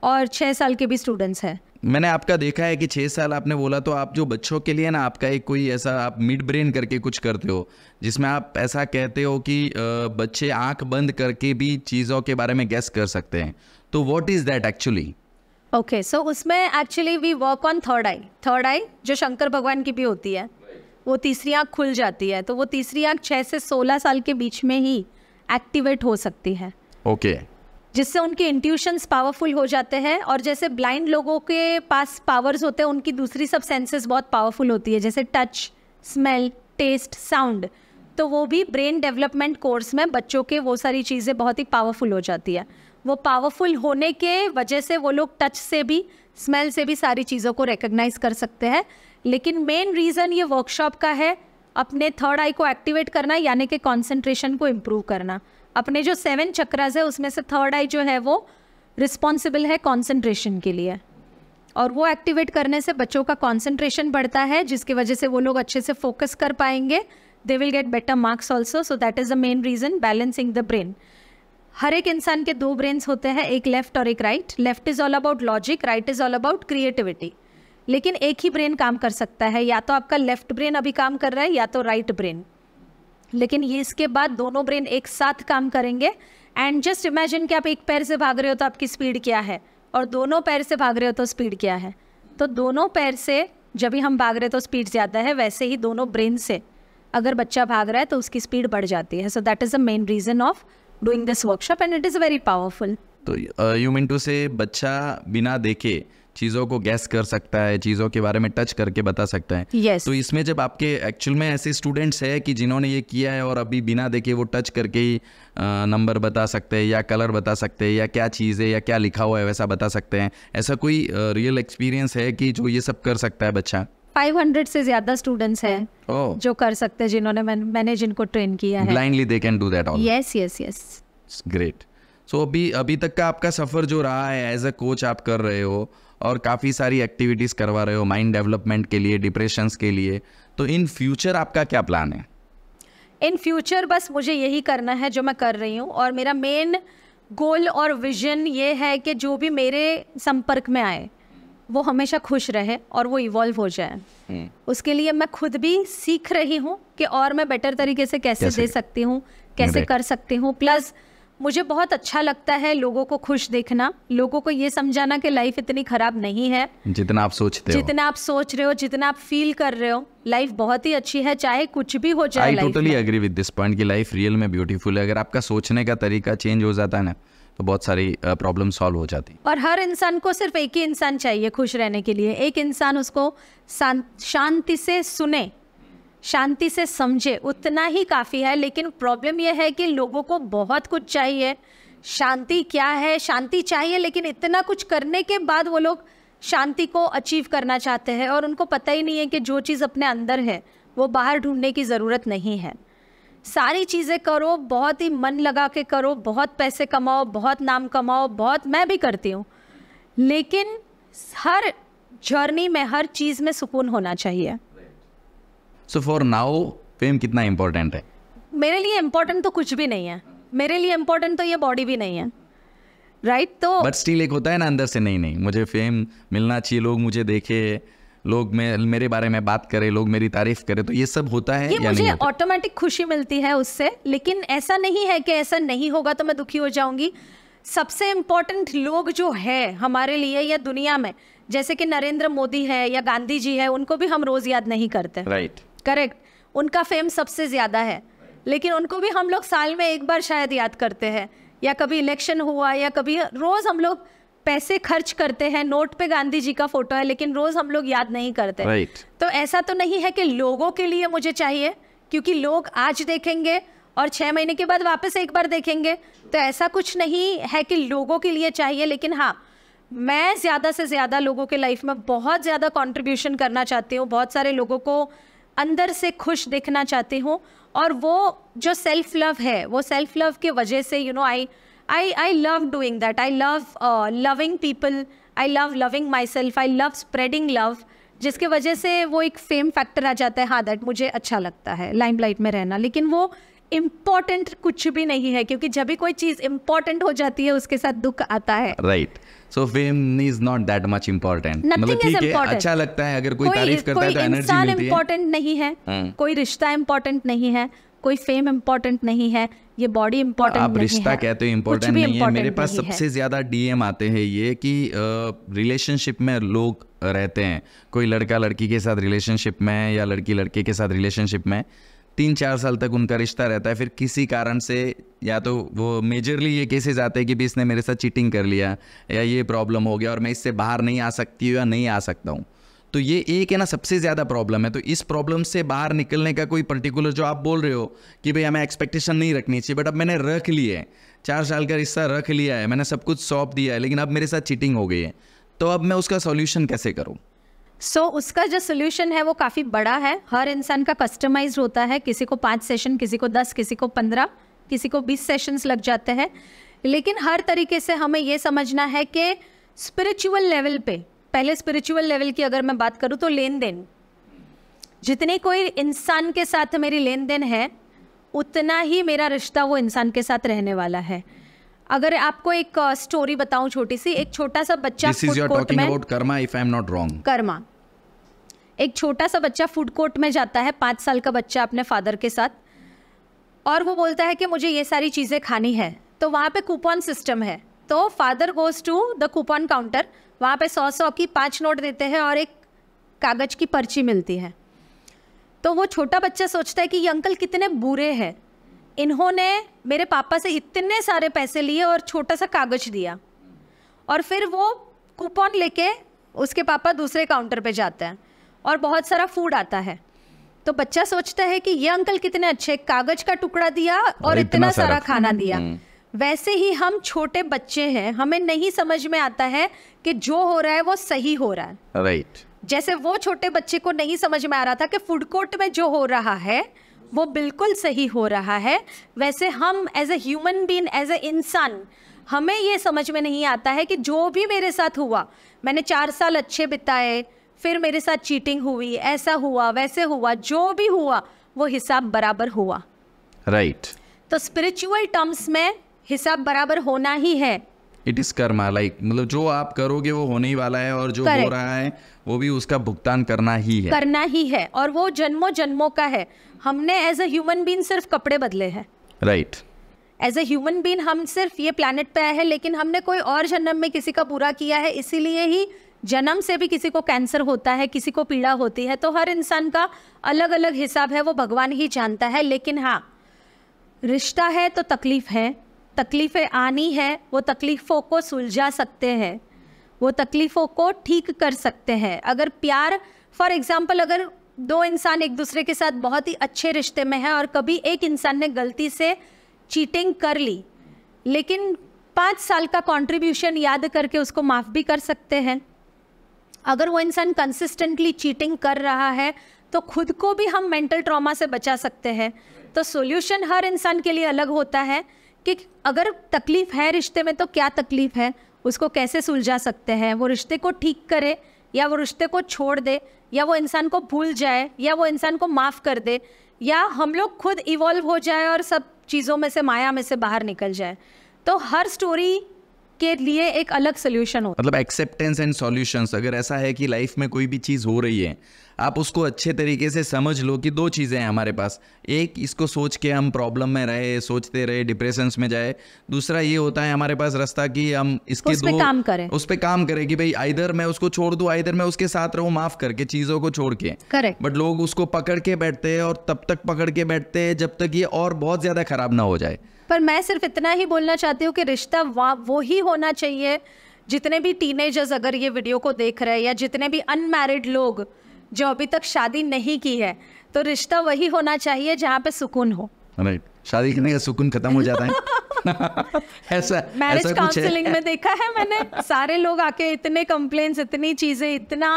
और छः साल के भी स्टूडेंट्स हैं मैंने आपका देखा है कि छः साल आपने बोला तो आप जो बच्चों के लिए ना आपका एक कोई ऐसा आप मिड ब्रेन करके कुछ करते हो जिसमें आप ऐसा कहते हो कि बच्चे आंख बंद करके भी चीज़ों के बारे में गैस कर सकते हैं तो what is that actually okay so उसमें actually we work on third eye third eye जो शंकर भगवान की भी होती है वो तीसरी आँख खुल जाती है तो वो तीसरी आँख छः से सोलह साल के बीच में ही एक्टिवेट हो सकती है ओके जिससे उनके इंट्यूशंस पावरफुल हो जाते हैं और जैसे ब्लाइंड लोगों के पास पावर्स होते हैं उनकी दूसरी सब सेंसेस बहुत पावरफुल होती है जैसे टच स्मेल टेस्ट साउंड तो वो भी ब्रेन डेवलपमेंट कोर्स में बच्चों के वो सारी चीज़ें बहुत ही पावरफुल हो जाती है वो पावरफुल होने के वजह से वो लोग टच से भी स्मेल से भी सारी चीज़ों को रिकग्नाइज कर सकते हैं लेकिन मेन रीज़न ये वर्कशॉप का है अपने थर्ड आई को एक्टिवेट करना यानी कि कॉन्सेंट्रेशन को इम्प्रूव करना अपने जो सेवन चक्रास है उसमें से थर्ड आई जो है वो रिस्पॉन्सिबल है कॉन्सेंट्रेशन के लिए और वो एक्टिवेट करने से बच्चों का कॉन्सेंट्रेशन बढ़ता है जिसकी वजह से वो लोग अच्छे से फोकस कर पाएंगे they will get better marks also so that is the main reason balancing the brain हर एक इंसान के दो ब्रेन्स होते हैं एक लेफ्ट और एक right left is all about logic right is all about creativity लेकिन एक ही ब्रेन काम कर सकता है या तो आपका लेफ्ट ब्रेन अभी काम कर रहा है या तो राइट right ब्रेन लेकिन ये इसके बाद दोनों ब्रेन एक साथ काम करेंगे एंड जस्ट इमेजिन कि आप एक पैर से भाग रहे हो तो आपकी स्पीड क्या है और दोनों पैर से भाग रहे हो तो स्पीड क्या है तो दोनों पैर से जब भी हम भाग रहे तो स्पीड ज़्यादा है वैसे ही दोनों ब्रेन से अगर बच्चा भाग रहा है तो उसकी स्पीड बढ़ जाती है so that is the main reason of doing this workshop and it is very powerful तो यू मीन टू से बच्चा बिना देखे चीज़ों को गैस कर सकता है चीज़ों के बारे में टच करके बता सकता है yes. तो इसमें जब आपके एक्चुअल में ऐसे स्टूडेंट्स है कि जिन्होंने ये किया है और अभी बिना देखे वो टच करके ही नंबर बता सकते हैं या कलर बता सकते हैं या क्या चीज़ है या क्या लिखा हुआ है वैसा बता सकते हैं ऐसा कोई रियल एक्सपीरियंस है कि जो ये सब कर सकता है बच्चा 500 से ज्यादा स्टूडेंट्स हैं oh. जो कर सकते हैं जिन्होंने मैं, मैंने जिनको ट्रेन किया है blindly they can do that all yes yes yes great so अभी अभी तक का आपका सफर जो रहा है एज अ कोच आप कर रहे हो और काफ़ी सारी एक्टिविटीज़ करवा रहे हो माइंड डेवलपमेंट के लिए डिप्रेशंस के लिए तो इन फ्यूचर आपका क्या प्लान है इन फ्यूचर बस मुझे यही करना है जो मैं कर रही हूँ और मेरा मेन गोल और विजन ये है कि जो भी मेरे संपर्क में आए वो हमेशा खुश रहे और वो इवॉल्व हो जाए हम्म। उसके लिए मैं खुद भी सीख रही हूँ कि और मैं बेटर तरीके से कैसे, कैसे? दे सकती हूँ कैसे कर सकती हूँ प्लस मुझे बहुत अच्छा लगता है लोगों को खुश देखना लोगों को ये समझाना कि लाइफ इतनी खराब नहीं है जितना आप सोचते जितना हो जितना आप सोच रहे हो जितना आप फील कर रहे हो लाइफ बहुत ही अच्छी है चाहे कुछ भी हो जाए totally agree with this point कि लाइफ रियल में ब्यूटीफुल है अगर आपका सोचने का तरीका चेंज हो जाता है ना तो बहुत सारी प्रॉब्लम सॉल्व हो जाती और हर इंसान को सिर्फ एक ही इंसान चाहिए खुश रहने के लिए एक इंसान उसको शांति से सुने शांति से समझे उतना ही काफ़ी है लेकिन प्रॉब्लम यह है कि लोगों को बहुत कुछ चाहिए शांति क्या है शांति चाहिए लेकिन इतना कुछ करने के बाद वो लोग शांति को अचीव करना चाहते हैं और उनको पता ही नहीं है कि जो चीज़ अपने अंदर है वो बाहर ढूंढने की ज़रूरत नहीं है सारी चीज़ें करो बहुत ही मन लगा के करो बहुत पैसे कमाओ बहुत नाम कमाओ बहुत मैं भी करती हूँ लेकिन हर जर्नी में हर चीज़ में सुकून होना चाहिए सो फॉर नाउ फेम कितना इम्पोर्टेंट है मेरे लिए इम्पोर्टेंट तो कुछ भी नहीं है मेरे लिए इम्पोर्टेंट तो ये बॉडी भी नहीं है राइट right, तो बट स्टिल एक होता है ना अंदर से नहीं नहीं मुझे फेम मिलना चाहिए लोग मुझे देखे लोग मे, मेरे बारे में बात करें लोग मेरी तारीफ करें तो ये सब होता है ये या मुझे ऑटोमेटिक खुशी मिलती है उससे लेकिन ऐसा नहीं है कि ऐसा नहीं होगा तो मैं दुखी हो जाऊंगी सबसे इम्पोर्टेंट लोग जो है हमारे लिए या दुनिया में जैसे कि नरेंद्र मोदी है या गांधी जी है उनको भी हम रोज याद नहीं करते राइट right. करेक्ट उनका फेम सबसे ज़्यादा है लेकिन उनको भी हम लोग साल में एक बार शायद याद करते हैं या कभी इलेक्शन हुआ या कभी रोज़ हम लोग पैसे खर्च करते हैं नोट पे गांधी जी का फोटो है लेकिन रोज़ हम लोग याद नहीं करते right. तो ऐसा तो नहीं है कि लोगों के लिए मुझे चाहिए क्योंकि लोग आज देखेंगे और छः महीने के बाद वापस एक बार देखेंगे तो ऐसा कुछ नहीं है कि लोगों के लिए चाहिए लेकिन हाँ मैं ज़्यादा से ज़्यादा लोगों के लाइफ में बहुत ज़्यादा कॉन्ट्रीब्यूशन करना चाहती हूँ बहुत सारे लोगों को अंदर से खुश दिखना चाहते हो और वो जो सेल्फ लव है वो सेल्फ लव की वजह से you know I I I love doing that I love loving people I love loving myself I love spreading love जिसके वजह से वो एक फेम फैक्टर आ जाता है हाँ दैट मुझे अच्छा लगता है लाइमलाइट में रहना लेकिन वो इम्पोर्टेंट कुछ भी नहीं है क्योंकि जब भी कोई चीज़ इम्पोर्टेंट हो जाती है उसके साथ दुख आता है right so fame is not that much important मतलब ठीक है अच्छा लगता है अगर कोई, कोई तारीफ करता कोई है तो एनर्जी मिलती है इम्पोर्टेंट हाँ। नहीं है कोई रिश्ता इम्पोर्टेंट नहीं है कोई फेम इम्पोर्टेंट नहीं है ये बॉडी इम्पोर्टेंट आप रिश्ता कहते हो इम्पोर्टेंट नहीं है मेरे पास सबसे ज़्यादा डीएम आते हैं ये कि रिलेशनशिप में लोग रहते हैं कोई लड़का लड़की के साथ रिलेशनशिप में या लड़की लड़के के साथ रिलेशनशिप में तीन चार साल तक उनका रिश्ता रहता है फिर किसी कारण से या तो वो मेजरली ये केसेस आते हैं कि भी इसने मेरे साथ चीटिंग कर लिया या ये प्रॉब्लम हो गया और मैं इससे बाहर नहीं आ सकती हूँ या नहीं आ सकता हूँ तो ये एक है ना सबसे ज़्यादा प्रॉब्लम है तो इस प्रॉब्लम से बाहर निकलने का कोई पर्टिकुलर जो आप बोल रहे हो कि भाई हमें एक्सपेक्टेशन नहीं रखनी चाहिए बट अब मैंने रख ली है चार साल का रिश्ता रख लिया है मैंने सब कुछ सौंप दिया है लेकिन अब मेरे साथ चीटिंग हो गई है तो अब मैं उसका सॉल्यूशन कैसे करूँ सो so, उसका जो सोल्यूशन है वो काफ़ी बड़ा है हर इंसान का कस्टमाइज होता है किसी को पाँच सेशन किसी को दस किसी को पंद्रह किसी को बीस सेशंस लग जाते हैं लेकिन हर तरीके से हमें ये समझना है कि स्पिरिचुअल लेवल पे पहले स्पिरिचुअल लेवल की अगर मैं बात करूँ तो लेन देन जितने कोई इंसान के साथ मेरी लेन देन है उतना ही मेरा रिश्ता वो इंसान के साथ रहने वाला है अगर आपको एक स्टोरी बताऊं छोटी सी एक छोटा सा बच्चा कर्मा एक छोटा सा बच्चा फूड कोर्ट में जाता है पाँच साल का बच्चा अपने फादर के साथ और वो बोलता है कि मुझे ये सारी चीज़ें खानी है तो वहाँ पे कूपन सिस्टम है तो father goes to the coupon counter वहाँ पे सौ सौ की पाँच नोट देते हैं और एक कागज़ की पर्ची मिलती है तो वो छोटा बच्चा सोचता है कि ये अंकल कितने बुरे हैं इन्होंने मेरे पापा से इतने सारे पैसे लिए और छोटा सा कागज़ दिया और फिर वो कूपन लेके उसके पापा दूसरे काउंटर पे जाते हैं और बहुत सारा फूड आता है तो बच्चा सोचता है कि ये अंकल कितने अच्छे कागज का टुकड़ा दिया और इतना, इतना सारा खाना हम्म, दिया हम्म। वैसे ही हम छोटे बच्चे हैं हमें नहीं समझ में आता है कि जो हो रहा है वो सही हो रहा है राइट जैसे वो छोटे बच्चे को नहीं समझ में आ रहा था कि फूड कोर्ट में जो हो रहा है वो बिल्कुल सही हो रहा है वैसे हम as a human being as a इंसान हमें ये समझ में नहीं आता है कि जो भी मेरे साथ हुआ मैंने चार साल अच्छे बिताए फिर मेरे साथ चीटिंग हुई ऐसा हुआ वैसे हुआ जो भी हुआ वो हिसाब बराबर हुआ राइट right. तो स्पिरिचुअल टर्म्स में हिसाब बराबर होना ही है इट इज कर्मा लाइक मतलब जो आप करोगे वो होने ही वाला है और जो Correct. हो रहा है वो भी उसका भुगतान करना ही है करना ही है और वो जन्मों जन्मों का है हमने एज ए ह्यूमन बीन सिर्फ कपड़े बदले हैं right as a human being हम सिर्फ ये प्लानट पे आए हैं लेकिन हमने कोई और जन्म में किसी का पूरा किया है इसीलिए ही जन्म से भी किसी को कैंसर होता है किसी को पीड़ा होती है तो हर इंसान का अलग अलग हिसाब है वो भगवान ही जानता है लेकिन हाँ रिश्ता है तो तकलीफ़ है तकलीफ़ें आनी है वो तकलीफ़ों को सुलझा सकते हैं वो तकलीफ़ों को ठीक कर सकते हैं अगर प्यार फॉर एग्ज़ाम्पल अगर दो इंसान एक दूसरे के साथ बहुत ही अच्छे रिश्ते में है और कभी एक इंसान ने गलती से चीटिंग कर ली लेकिन पाँच साल का कंट्रीब्यूशन याद करके उसको माफ़ भी कर सकते हैं अगर वो इंसान कंसिस्टेंटली चीटिंग कर रहा है तो खुद को भी हम मेंटल ट्रॉमा से बचा सकते हैं तो सॉल्यूशन हर इंसान के लिए अलग होता है कि अगर तकलीफ़ है रिश्ते में तो क्या तकलीफ़ है उसको कैसे सुलझा सकते हैं वो रिश्ते को ठीक करे या वो रिश्ते को छोड़ दे या वो इंसान को भूल जाए या वो इंसान को माफ़ कर दे या हम लोग खुद इवॉल्व हो जाए और सब चीज़ों में से माया में से बाहर निकल जाए तो हर स्टोरी के लिए एक अलग सोल्यूशन हो मतलब एक्सेप्टेंस एंड सोल्यूशन अगर ऐसा है कि लाइफ में कोई भी चीज़ हो रही है आप उसको अच्छे तरीके से समझ लो कि दो चीज़ें हैं हमारे पास एक इसको सोच के हम प्रॉब्लम में रहे सोचते रहे डिप्रेशन में जाए दूसरा ये होता है हमारे पास रास्ता कि हम इसके उस दो काम करें उस पर काम करें कि भाई आइधर मैं उसको छोड़ दूँ आइधर मैं उसके साथ रहूँ माफ़ करके चीज़ों को छोड़ के करेक्ट बट लोग उसको पकड़ के बैठते हैं और तब तक पकड़ के बैठते हैं जब तक ये और बहुत ज़्यादा ख़राब ना हो जाए पर मैं सिर्फ इतना ही बोलना चाहती हूँ कि रिश्ता वो ही होना चाहिए जितने भी टीनेजर्स अगर ये वीडियो को देख रहे हैं या जितने भी अनमैरिड लोग जो अभी तक शादी नहीं की है तो रिश्ता वही होना चाहिए जहाँ पे सुकून हो राइट शादी करने का सुकून खत्म हो जाता है *laughs* ऐसा मैरिज काउंसलिंग में देखा है मैंने सारे लोग आके इतने कंप्लेन्स इतनी चीजें इतना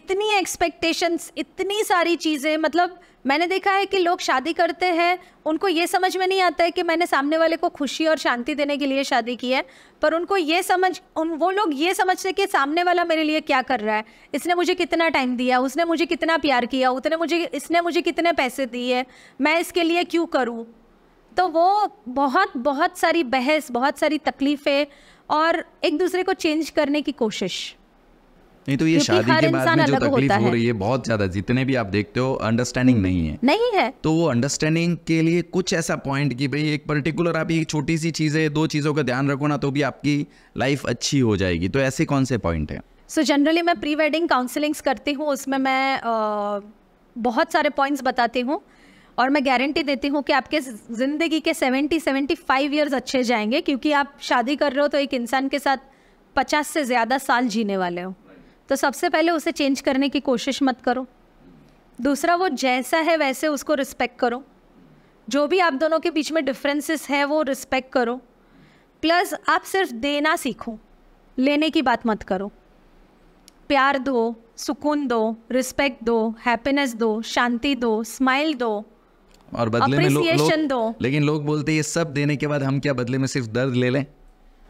इतनी एक्सपेक्टेशंस इतनी सारी चीजें मतलब मैंने देखा है कि लोग शादी करते हैं उनको ये समझ में नहीं आता है कि मैंने सामने वाले को खुशी और शांति देने के लिए शादी की है पर उनको ये समझ उन वो लोग ये समझते कि सामने वाला मेरे लिए क्या कर रहा है इसने मुझे कितना टाइम दिया उसने मुझे कितना प्यार किया उतने मुझे इसने मुझे कितने पैसे दिए मैं इसके लिए क्यों करूँ तो वो बहुत बहुत सारी बहस बहुत सारी तकलीफ़ें और एक दूसरे को चेंज करने की कोशिश नहीं तो ये शादी के बाद में जो तकलीफ हो रही है बहुत ज्यादा जितने भी आप देखते हो अंडरस्टैंडिंग नहीं है नहीं है तो वो अंडरस्टैंडिंग के लिए कुछ ऐसा पॉइंट कि भाई एक पर्टिकुलर आप एक छोटी सी चीज है दो चीजों का ध्यान रखो ना तो भी आपकी लाइफ अच्छी हो जाएगी तो ऐसे कौन से पॉइंट है सो so जनरली मैं प्री वेडिंग काउंसिलिंग्स करती हूँ उसमें मैं आ, बहुत सारे पॉइंट्स बताती हूँ और मैं गारंटी देती हूँ कि आपके ज़िंदगी के 70 75 इयर्स अच्छे जाएंगे क्योंकि आप शादी कर रहे हो तो एक इंसान के साथ 50 से ज़्यादा साल जीने वाले हो तो सबसे पहले उसे चेंज करने की कोशिश मत करो दूसरा वो जैसा है वैसे उसको रिस्पेक्ट करो जो भी आप दोनों के बीच में डिफरेंसेस है वो रिस्पेक्ट करो प्लस आप सिर्फ देना सीखो लेने की बात मत करो प्यार दो सुकून दो रिस्पेक्ट दो हैप्पीनेस दो शांति दो स्माइल दो और बदले में लो, लो, दो लेकिन लोग बोलते हैं ये सब देने के बाद हम क्या बदले में सिर्फ दर्द ले लें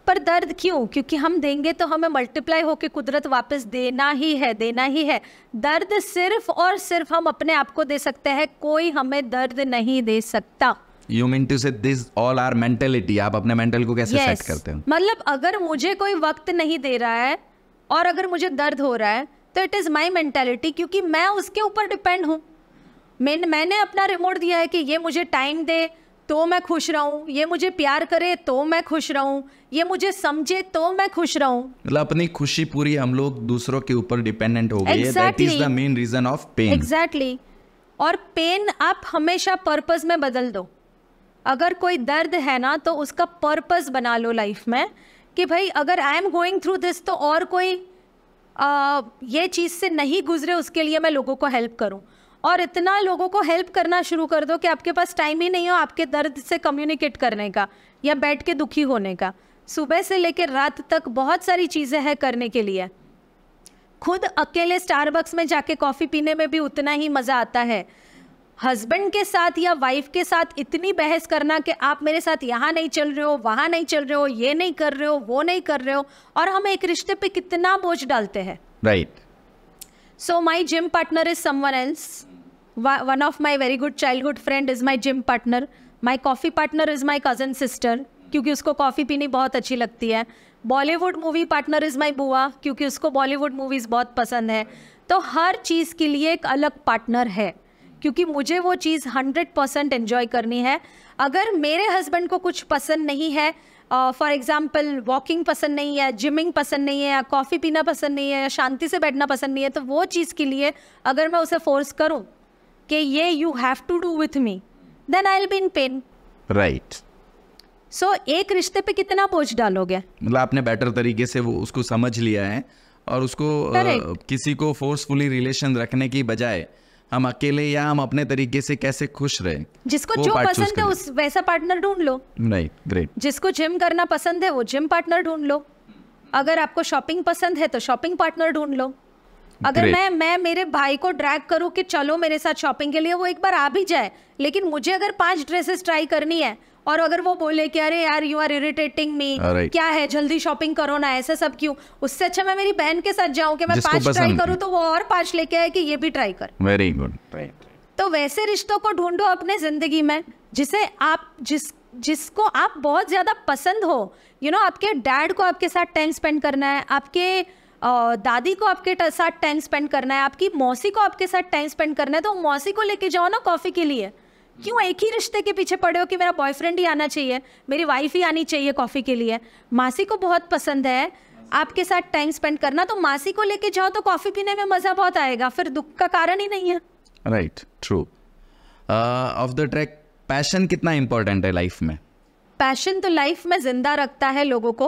पर दर्द क्यों क्योंकि हम देंगे तो हमें मल्टीप्लाई होकर कुदरत वापस देना ही है देना ही है दर्द सिर्फ और सिर्फ हम अपने आप को दे सकते हैं कोई हमें दर्द नहीं दे सकता you mean to say this all are mentality आप अपने मेंटल को कैसे yes. सेट करते हैं मतलब अगर मुझे कोई वक्त नहीं दे रहा है और अगर मुझे दर्द हो रहा है तो इट इज़ माई मेंटेलिटी क्योंकि मैं उसके ऊपर डिपेंड हूँ मैं मैंने अपना रिमोट दिया है कि ये मुझे टाइम दे तो मैं खुश रहूँ ये मुझे प्यार करे तो मैं खुश रहूँ ये मुझे समझे तो मैं खुश रहूं मतलब अपनी खुशी पूरी हम लोग दूसरों के ऊपर डिपेंडेंट हो गए that is the main reason of pain exactly और पेन आप हमेशा पर्पस में बदल दो अगर कोई दर्द है ना तो उसका पर्पस बना लो लाइफ में कि भाई अगर I am going through this तो और कोई आ, ये चीज़ से नहीं गुजरे उसके लिए मैं लोगों को हेल्प करूं और इतना लोगों को हेल्प करना शुरू कर दो कि आपके पास टाइम ही नहीं हो आपके दर्द से कम्युनिकेट करने का या बैठ के दुखी होने का सुबह से लेकर रात तक बहुत सारी चीज़ें हैं करने के लिए खुद अकेले स्टारबक्स में जाके कॉफ़ी पीने में भी उतना ही मज़ा आता है हस्बैंड के साथ या वाइफ के साथ इतनी बहस करना कि आप मेरे साथ यहाँ नहीं चल रहे हो वहाँ नहीं चल रहे हो ये नहीं कर रहे हो वो नहीं कर रहे हो और हम एक रिश्ते पे कितना बोझ डालते हैं right so my gym partner is someone else one of my very good childhood friend is my gym partner my coffee partner is my cousin sister क्योंकि उसको कॉफ़ी पीनी बहुत अच्छी लगती है Bollywood movie partner is my बुआ क्योंकि उसको बॉलीवुड मूवीज़ बहुत पसंद है तो हर चीज़ के लिए एक अलग पार्टनर है क्योंकि मुझे वो चीज़ हंड्रेड परसेंट एन्जॉय करनी है अगर मेरे हस्बैंड को कुछ पसंद नहीं है फॉर एग्ज़ाम्पल वॉकिंग पसंद नहीं है जिमिंग पसंद नहीं है या कॉफ़ी पीना पसंद नहीं है या शांति से बैठना पसंद नहीं है तो वो चीज़ के लिए अगर मैं उसे फोर्स करूँ कि ये you have to do with me then I will be in pain right so so, एक रिश्ते पे कितना बोझ डालोगे मतलब आपने बेटर तरीके से वो उसको समझ लिया है और उसको आ, किसी को फोर्सफुली रिलेशन रखने की बजाय हम अकेले या हम अपने तरीके से कैसे खुश रहे जिसको जो पसंद है उस वैसा पार्टनर ढूंढ लो नहीं ग्रेट जिसको जिम करना पसंद है वो जिम पार्टनर ढूंढ लो अगर आपको शॉपिंग पसंद है तो शॉपिंग पार्टनर ढूंढ लो अगर मैं मैं मेरे भाई को ड्रैग करूँ कि चलो मेरे साथ शॉपिंग के लिए वो एक बार आ भी जाए लेकिन मुझे अगर पांच ड्रेसेस ट्राई करनी है और अगर वो बोले कि अरे यार यू आर इरिटेटिंग मी क्या है जल्दी शॉपिंग करो ना ऐसे सब क्यों उससे अच्छा मैं मेरी बहन के साथ जाऊं कि मैं पांच ट्राई करूं तो वो और पांच लेके आए कि ये भी ट्राई कर वेरी गुड तो वैसे रिश्तों को ढूंढो अपने जिंदगी में जिसे आप जिस जिसको आप बहुत ज़्यादा पसंद हो यू you नो know, आपके डैड को आपके साथ टाइम स्पेंड करना है आपके दादी को आपके साथ टाइम स्पेंड करना है आपकी मौसी को आपके साथ टाइम स्पेंड करना है तो मौसी को लेके जाओ ना कॉफ़ी के लिए क्यों एक ही रिश्ते के पीछे पड़े हो कि मेरा बॉयफ्रेंड ही आना चाहिए मेरी वाइफ ही आनी चाहिए कॉफ़ी के लिए मासी को बहुत पसंद है आपके साथ टाइम स्पेंड करना तो मासी को लेके जाओ तो कॉफ़ी पीने में मज़ा बहुत आएगा फिर दुख का कारण ही नहीं है right true of the track passion कितना इम्पोर्टेंट है लाइफ में पैशन तो लाइफ में ज़िंदा रखता है लोगों को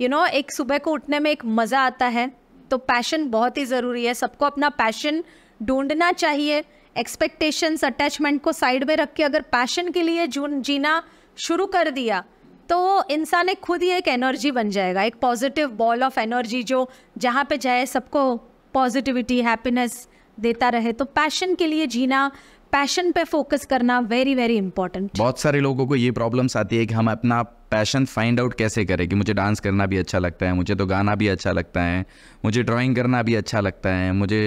यू you नो know, एक सुबह को उठने में एक मज़ा आता है तो पैशन बहुत ही ज़रूरी है सबको अपना पैशन ढूंढना चाहिए एक्सपेक्टेशंस अटैचमेंट को साइड में रख के अगर पैशन के लिए जीना शुरू कर दिया तो इंसान एक खुद ही एक एनर्जी बन जाएगा एक पॉजिटिव बॉल ऑफ एनर्जी जो जहाँ पे जाए सबको पॉजिटिविटी हैप्पीनेस देता रहे तो पैशन के लिए जीना पैशन पे फोकस करना वेरी वेरी इंपॉर्टेंट बहुत सारे लोगों को ये प्रॉब्लम्स आती है कि हम अपना पैशन फाइंड आउट कैसे करें कि मुझे डांस करना भी अच्छा लगता है मुझे तो गाना भी अच्छा लगता है मुझे ड्राइंग करना भी अच्छा लगता है मुझे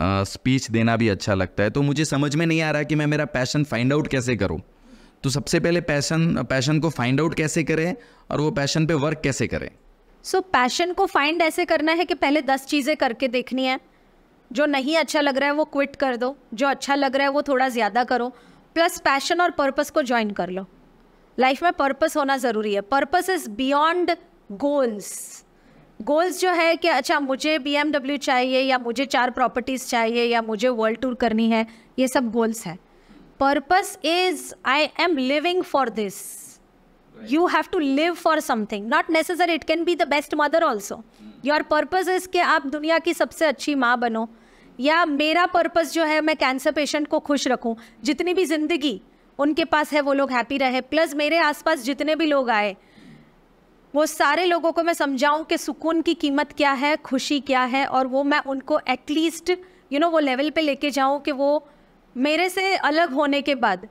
स्पीच देना भी अच्छा लगता है तो मुझे समझ में नहीं आ रहा कि मैं मेरा पैशन फाइंड आउट कैसे करूँ तो सबसे पहले पैशन पैशन को फाइंड आउट कैसे करें और वो पैशन पे वर्क कैसे करें सो so, पैशन को फाइंड ऐसे करना है कि पहले दस चीज़ें करके देखनी है जो नहीं अच्छा लग रहा है वो क्विट कर दो जो अच्छा लग रहा है वो थोड़ा ज़्यादा करो प्लस पैशन और पर्पस को ज्वाइन कर लो लाइफ में पर्पस होना ज़रूरी है purpose is beyond goals goals जो है कि अच्छा मुझे बी चाहिए या मुझे चार प्रॉपर्टीज़ चाहिए या मुझे वर्ल्ड टूर करनी है ये सब गोल्स है purpose is I am living for this you have to live for something not necessary it can be the best mother also your purpose is कि आप दुनिया की सबसे अच्छी माँ बनो या मेरा पर्पज़ जो है मैं कैंसर पेशेंट को खुश रखूँ जितनी भी जिंदगी उनके पास है वो लोग हैप्पी रहे प्लस मेरे आसपास जितने भी लोग आए वो सारे लोगों को मैं समझाऊं कि सुकून की कीमत क्या है खुशी क्या है और वो मैं उनको एटलीस्ट यू नो वो लेवल पे लेके जाऊं कि वो मेरे से अलग होने के बाद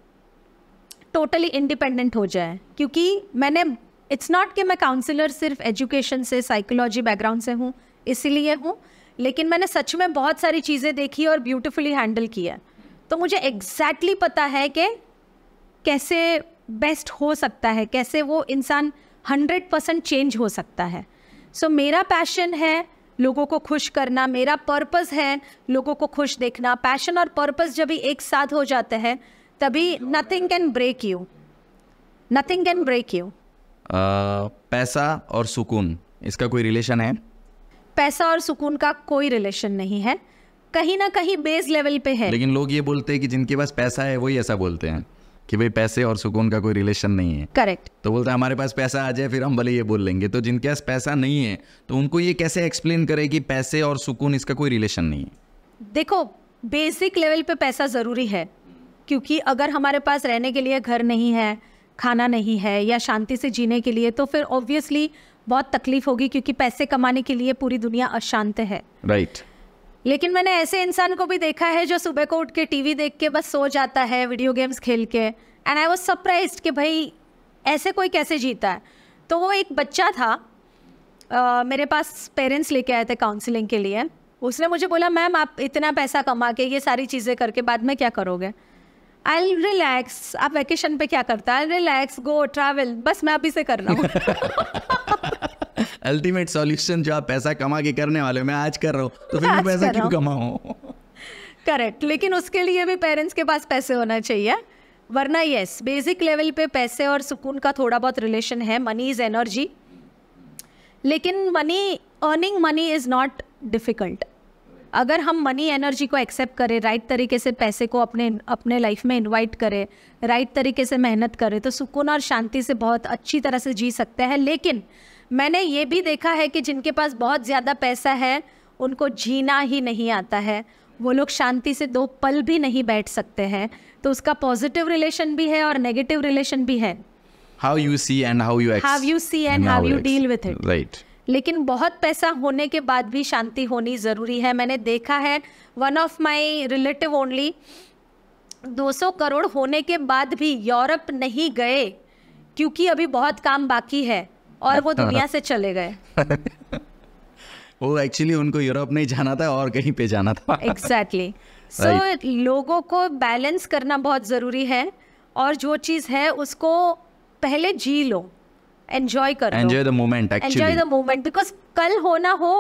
टोटली इंडिपेंडेंट हो जाए क्योंकि मैंने इट्स नॉट कि मैं काउंसलर सिर्फ एजुकेशन से साइकोलॉजी बैकग्राउंड से हूँ इसीलिए हूँ लेकिन मैंने सच में बहुत सारी चीज़ें देखी और ब्यूटिफुली हैंडल किया तो मुझे एग्जैक्टली exactly पता है कि कैसे बेस्ट हो सकता है कैसे वो इंसान हंड्रेड परसेंट चेंज हो सकता है सो so, मेरा पैशन है लोगों को खुश करना मेरा पर्पस है लोगों को खुश देखना पैशन और पर्पस जब एक साथ हो जाते हैं तभी nothing can break you nothing can break you पैसा और सुकून इसका कोई रिलेशन है पैसा और सुकून का कोई रिलेशन नहीं है कहीं ना कहीं बेस लेवल पे है लेकिन लोग ये बोलते हैं कि जिनके पास पैसा है वही ऐसा बोलते हैं कि भाई पैसे और सुकून का कोई रिलेशन नहीं है करेक्ट तो बोलते हैं हमारे पास पैसा आ जाए फिर हम भले ये बोल लेंगे तो जिनके पास पैसा नहीं है तो उनको ये कैसे एक्सप्लेन करे कि पैसे और सुकून इसका कोई रिलेशन नहीं है देखो बेसिक लेवल पे पैसा ज़रूरी है क्योंकि अगर हमारे पास रहने के लिए घर नहीं है खाना नहीं है या शांति से जीने के लिए तो फिर ऑब्वियसली बहुत तकलीफ होगी क्योंकि पैसे कमाने के लिए पूरी दुनिया अशांत है राइट right. लेकिन मैंने ऐसे इंसान को भी देखा है जो सुबह को उठ के टीवी देख के बस सो जाता है वीडियो गेम्स खेल के एंड आई वॉज सरप्राइज कि भाई ऐसे कोई कैसे जीता है तो वो एक बच्चा था आ, मेरे पास पेरेंट्स लेके आए थे काउंसलिंग के लिए उसने मुझे बोला मैम आप इतना पैसा कमा के ये सारी चीज़ें करके बाद में क्या करोगे आई रिलैक्स आप वैकेशन पे क्या करता है रिलैक्स गो ट्रैवल बस मैं आप से कर रहा हूँ *laughs* *laughs* अल्टीमेट सॉल्यूशन जो आप पैसा कमा के करने वाले मैं आज कर रहा हूँ तो फिर मैं पैसा क्यों कमाऊँ करेक्ट लेकिन उसके लिए भी पेरेंट्स के पास पैसे होना चाहिए वरना यस बेसिक लेवल पे पैसे और सुकून का थोड़ा बहुत रिलेशन है मनी इज़ एनर्जी लेकिन money earning money is not difficult अगर हम मनी एनर्जी को एक्सेप्ट करें राइट तरीके से पैसे को अपने अपने लाइफ में इनवाइट करें राइट तरीके से मेहनत करें तो सुकून और शांति से बहुत अच्छी तरह से जी सकते हैं लेकिन मैंने ये भी देखा है कि जिनके पास बहुत ज़्यादा पैसा है उनको जीना ही नहीं आता है वो लोग शांति से दो पल भी नहीं बैठ सकते हैं तो उसका पॉजिटिव रिलेशन भी है और नेगेटिव रिलेशन भी है how you see and how you how you see and how you deal with it right लेकिन बहुत पैसा होने के बाद भी शांति होनी ज़रूरी है मैंने देखा है one of my relative only 200 crore होने के बाद भी यूरोप नहीं गए क्योंकि अभी बहुत काम बाकी है और वो *laughs* दुनिया से चले गए *laughs* वो एक्चुअली उनको यूरोप नहीं जाना था और कहीं पे जाना था एग्जैक्टली *laughs* सो so, right. लोगों को बैलेंस करना बहुत ज़रूरी है और जो चीज़ है उसको पहले जी लो एंजॉय करो enjoy the moment enjoy the moment because कल होना हो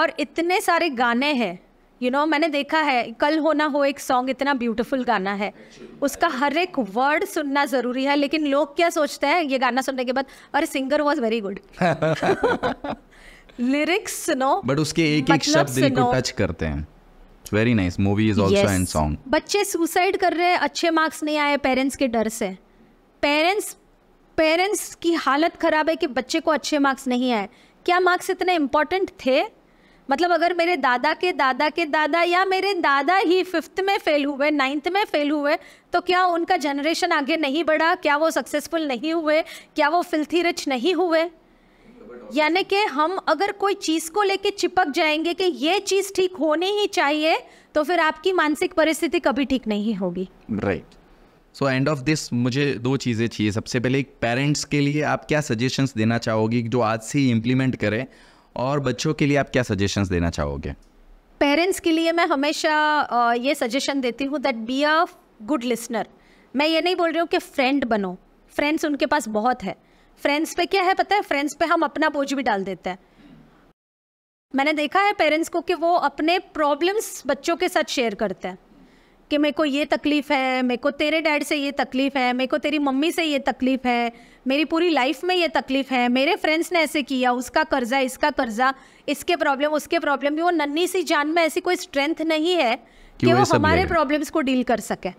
और इतने सारे गाने हैं यू you नो know, मैंने देखा है कल होना हो एक सॉन्ग इतना ब्यूटीफुल गाना है उसका हर एक वर्ड सुनना जरूरी है लेकिन लोग क्या सोचते हैं ये गाना सुनने के बाद अरे singer was very good lyrics सुनो बट उसके एक एक मतलब शब्द दिल को टच करते हैं very nice movie is also and song बच्चे सुसाइड कर रहे हैं अच्छे मार्क्स नहीं आए पेरेंट्स के डर से पेरेंट्स पेरेंट्स की हालत खराब है कि बच्चे को अच्छे मार्क्स नहीं आए क्या मार्क्स इतने इंपॉर्टेंट थे मतलब अगर मेरे दादा के दादा के दादा या मेरे दादा ही फिफ्थ में फेल हुए नाइन्थ में फेल हुए तो क्या उनका जनरेशन आगे नहीं बढ़ा क्या वो सक्सेसफुल नहीं हुए क्या वो फिल्थी रिच नहीं हुए यानी कि हम अगर कोई चीज़ को लेके चिपक जाएंगे कि ये चीज़ ठीक होनी ही चाहिए तो फिर आपकी मानसिक परिस्थिति कभी ठीक नहीं होगी right so end of this मुझे दो चीज़ें चाहिए सबसे पहले एक पेरेंट्स के लिए आप क्या सजेशंस देना चाहोगी जो आज से ही इम्प्लीमेंट करें और बच्चों के लिए आप क्या सजेशंस देना चाहोगे पेरेंट्स के लिए मैं हमेशा ये सजेशन देती हूँ that be a good listener मैं ये नहीं बोल रही हूँ कि फ्रेंड बनो फ्रेंड्स उनके पास बहुत है फ्रेंड्स पे क्या है पता है फ्रेंड्स पे हम अपना बोझ भी डाल देते हैं मैंने देखा है पेरेंट्स को कि वो अपने प्रॉब्लम्स बच्चों के साथ शेयर करते हैं कि मेरे को ये तकलीफ़ है मेरे को तेरे डैड से ये तकलीफ़ है मेरे को तेरी मम्मी से ये तकलीफ़ है मेरी पूरी लाइफ में ये तकलीफ़ है मेरे फ्रेंड्स ने ऐसे किया उसका कर्जा इसका कर्जा इसके प्रॉब्लम उसके प्रॉब्लम भी वो नन्ही सी जान में ऐसी कोई स्ट्रेंथ नहीं है कि वो हमारे प्रॉब्लम्स को डील कर सके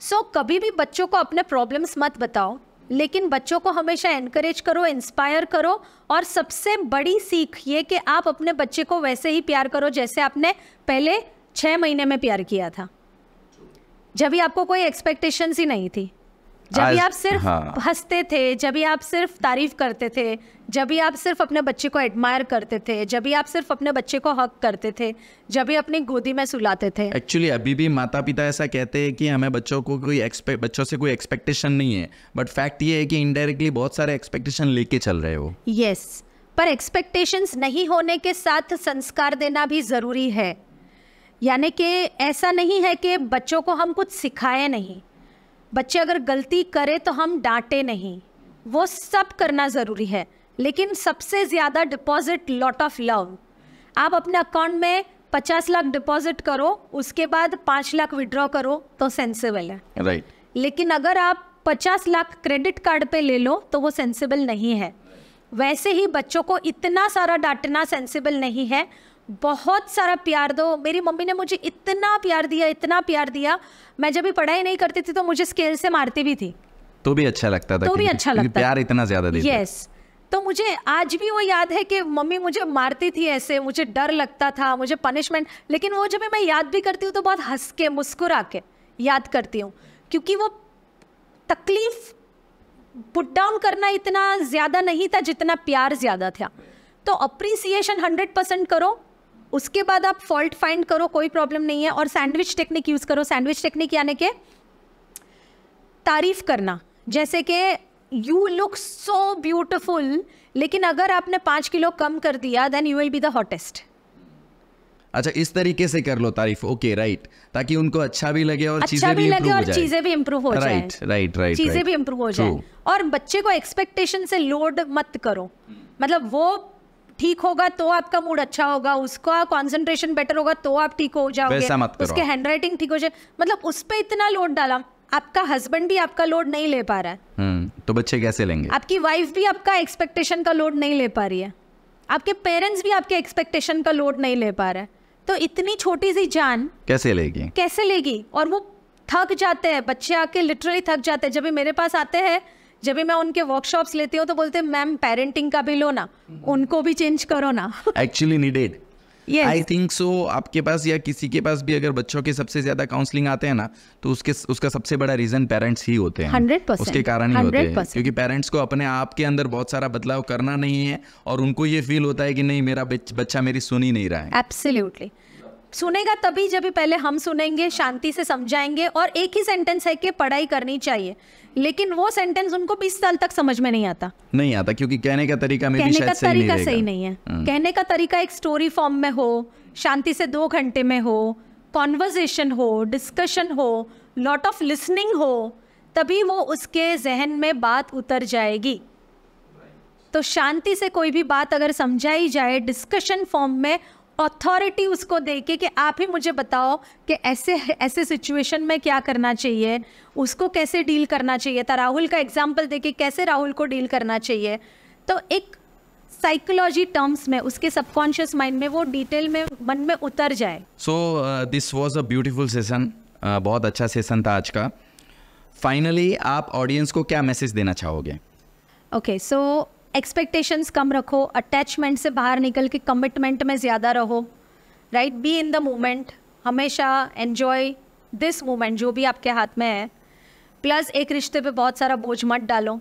सो so, कभी भी बच्चों को अपने प्रॉब्लम्स मत बताओ लेकिन बच्चों को हमेशा एनकरेज करो इंस्पायर करो और सबसे बड़ी सीख ये कि आप अपने बच्चे को वैसे ही प्यार करो जैसे आपने पहले छः महीने में प्यार किया था जब भी आपको कोई एक्सपेक्टेशन ही नहीं थी जब भी आप सिर्फ हाँ। हंसते हाँ। थे जब भी आप सिर्फ तारीफ करते थे जब भी आप सिर्फ अपने बच्चे को एडमायर करते थे जब भी आप सिर्फ अपने बच्चे को हक करते थे जब भी अपनी गोदी में सुलाते थे एक्चुअली अभी भी माता पिता ऐसा कहते हैं कि हमें बच्चों को कोई एक्सपेक्ट बच्चों से कोई एक्सपेक्टेशन नहीं है बट फैक्ट ये है कि इनडायरेक्टली बहुत सारे एक्सपेक्टेशन लेके चल रहे हो यस yes, पर एक्सपेक्टेशंस नहीं होने के साथ संस्कार देना भी ज़रूरी है यानी कि ऐसा नहीं है कि बच्चों को हम कुछ सिखाए नहीं बच्चे अगर गलती करे तो हम डांटे नहीं वो सब करना ज़रूरी है लेकिन सबसे ज़्यादा डिपॉजिट लॉट ऑफ लव आप अपने अकाउंट में पचास लाख डिपॉजिट करो उसके बाद पाँच लाख विड्रॉ करो तो सेंसिबल है राइट right. लेकिन अगर आप पचास लाख क्रेडिट कार्ड पे ले लो तो वो सेंसिबल नहीं है वैसे ही बच्चों को इतना सारा डांटना सेंसिबल नहीं है बहुत सारा प्यार दो मेरी मम्मी ने मुझे इतना प्यार दिया इतना प्यार दिया मैं जब भी पढ़ाई नहीं करती थी तो मुझे स्केल से मारती भी थी तो भी अच्छा लगता था तो भी अच्छा लगता प्यार इतना ज्यादा यस तो मुझे आज भी वो याद है कि मम्मी मुझे मारती थी ऐसे मुझे डर लगता था मुझे पनिशमेंट लेकिन वो जब मैं याद भी करती हूँ तो बहुत हंस के मुस्कुरा के याद करती हूँ क्योंकि वो तकलीफ पुट डाउन करना इतना ज़्यादा नहीं था जितना प्यार ज़्यादा था तो अप्रिसिएशन हंड्रेड परसेंट करो उसके बाद आप फॉल्ट फाइंड करो कोई प्रॉब्लम नहीं है और सैंडविच टेक्निक यूज़ करो सैंडविच टेक्निक यानी कि तारीफ करना जैसे कि यू लुक सो ब्यूटिफुल लेकिन अगर आपने पांच किलो कम कर दिया then you will be the hottest अच्छा इस तरीके से कर लो तारीफ ओके राइट ताकि उनको अच्छा भी लगे और अच्छा भी, भी लगे और चीजें भी इम्प्रूव हो जाए राइट राइट राइट चीजें भी इम्प्रूव हो जाए और बच्चे को एक्सपेक्टेशन से लोड मत करो मतलब वो ठीक होगा तो आपका मूड अच्छा होगा उसका कॉन्सेंट्रेशन बेटर होगा तो आप ठीक हो जाओगे उसके हैंड राइटिंग ठीक हो जाए मतलब उस पर इतना लोड डाला आपका हस्बैंड भी आपका लोड नहीं ले पा रहा है हम्म, तो बच्चे कैसे लेंगे आपकी वाइफ भी आपका एक्सपेक्टेशन का लोड नहीं ले पा रही है आपके पेरेंट्स भी आपके एक्सपेक्टेशन का लोड नहीं ले पा रहे तो इतनी छोटी सी जान कैसे लेगी कैसे लेगी और वो थक जाते हैं बच्चे आके लिटरली थक जाते हैं जब भी मेरे पास आते हैं जब भी मैं उनके वर्कशॉप्स लेती हूँ तो बोलते मैम पेरेंटिंग का भी लो ना उनको भी चेंज करो ना actually needed I think so आपके पास या किसी के पास भी अगर बच्चों के सबसे ज्यादा काउंसलिंग आते हैं ना तो उसके उसका सबसे बड़ा रीजन पेरेंट्स ही होते हैं 100% उसके कारण ही 100%. होते हैं क्योंकि पेरेंट्स को अपने आप के अंदर बहुत सारा बदलाव करना नहीं है और उनको ये फील होता है कि नहीं मेरा बच्चा मेरी सुन ही नहीं रहा है एब्सोल्युटली सुनेगा तभी जब पहले हम सुनेंगे शांति से समझाएंगे और एक ही सेंटेंस है कि पढ़ाई करनी चाहिए लेकिन वो सेंटेंस उनको 20 साल तक समझ में नहीं आता नहीं आता क्योंकि कहने का तरीका में कहने भी का सही तरीका नहीं सही नहीं है हम्म। कहने का तरीका एक स्टोरी फॉर्म में हो शांति से दो घंटे में हो कॉन्वर्जेशन हो डिस्कशन हो लॉट ऑफ लिसनिंग हो तभी वो उसके जहन में बात उतर जाएगी तो शांति से कोई भी बात अगर समझाई जाए डिस्कशन फॉर्म में अथॉरिटी उसको दे के कि आप ही मुझे बताओ कि ऐसे ऐसे सिचुएशन में क्या करना चाहिए उसको कैसे डील करना चाहिए था राहुल का एग्जाम्पल दे के कैसे राहुल को डील करना चाहिए तो एक साइकोलॉजी टर्म्स में उसके सबकॉन्शियस माइंड में वो डिटेल में मन में उतर जाए so this was a beautiful session बहुत अच्छा सेशन था आज का फाइनली आप ऑडियंस को क्या मैसेज देना चाहोगे ओके सो so, एक्सपेक्टेशंस कम रखो अटैचमेंट से बाहर निकल के कमिटमेंट में ज़्यादा रहो right be in the moment हमेशा एन्जॉय दिस मोमेंट जो भी आपके हाथ में है प्लस एक रिश्ते पे बहुत सारा बोझ मत डालो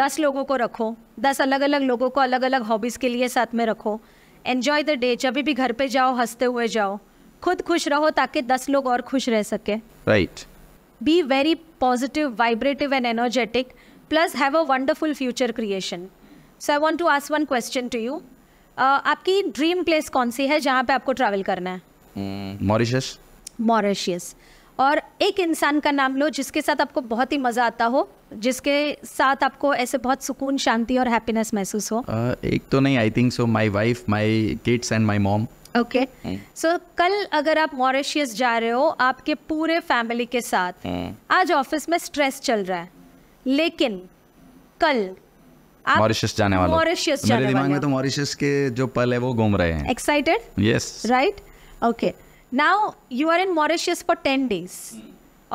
दस लोगों को रखो दस अलग अलग लोगों को अलग अलग हॉबीज़ के लिए साथ में रखो एन्जॉय द डे जब भी घर पे जाओ हंसते हुए जाओ खुद खुश रहो ताकि दस लोग और खुश रह सके right be very positive vibrative and energetic plus have a wonderful future creation so I want to ask one question to you आपकी ड्रीम प्लेस कौन सी है जहाँ पे आपको ट्रैवल करना है मॉरिशस hmm, मॉरिशियस और एक इंसान का नाम लो जिसके साथ आपको बहुत ही मज़ा आता हो जिसके साथ आपको ऐसे बहुत सुकून शांति और हैप्पीनेस महसूस हो uh, एक तो नहीं I think so my wife my kids and my mom okay so कल अगर आप मॉरिशियस जा रहे हो आपके पूरे फैमिली के साथ hmm. आज ऑफिस में स्ट्रेस चल रहा है लेकिन कल मॉरिशस जाने वाला मॉरिशस मेरे दिमाग में तो मॉरिशस के जो पल है वो घूम रहे हैं excited yes right okay now you are in Mauritius for ten days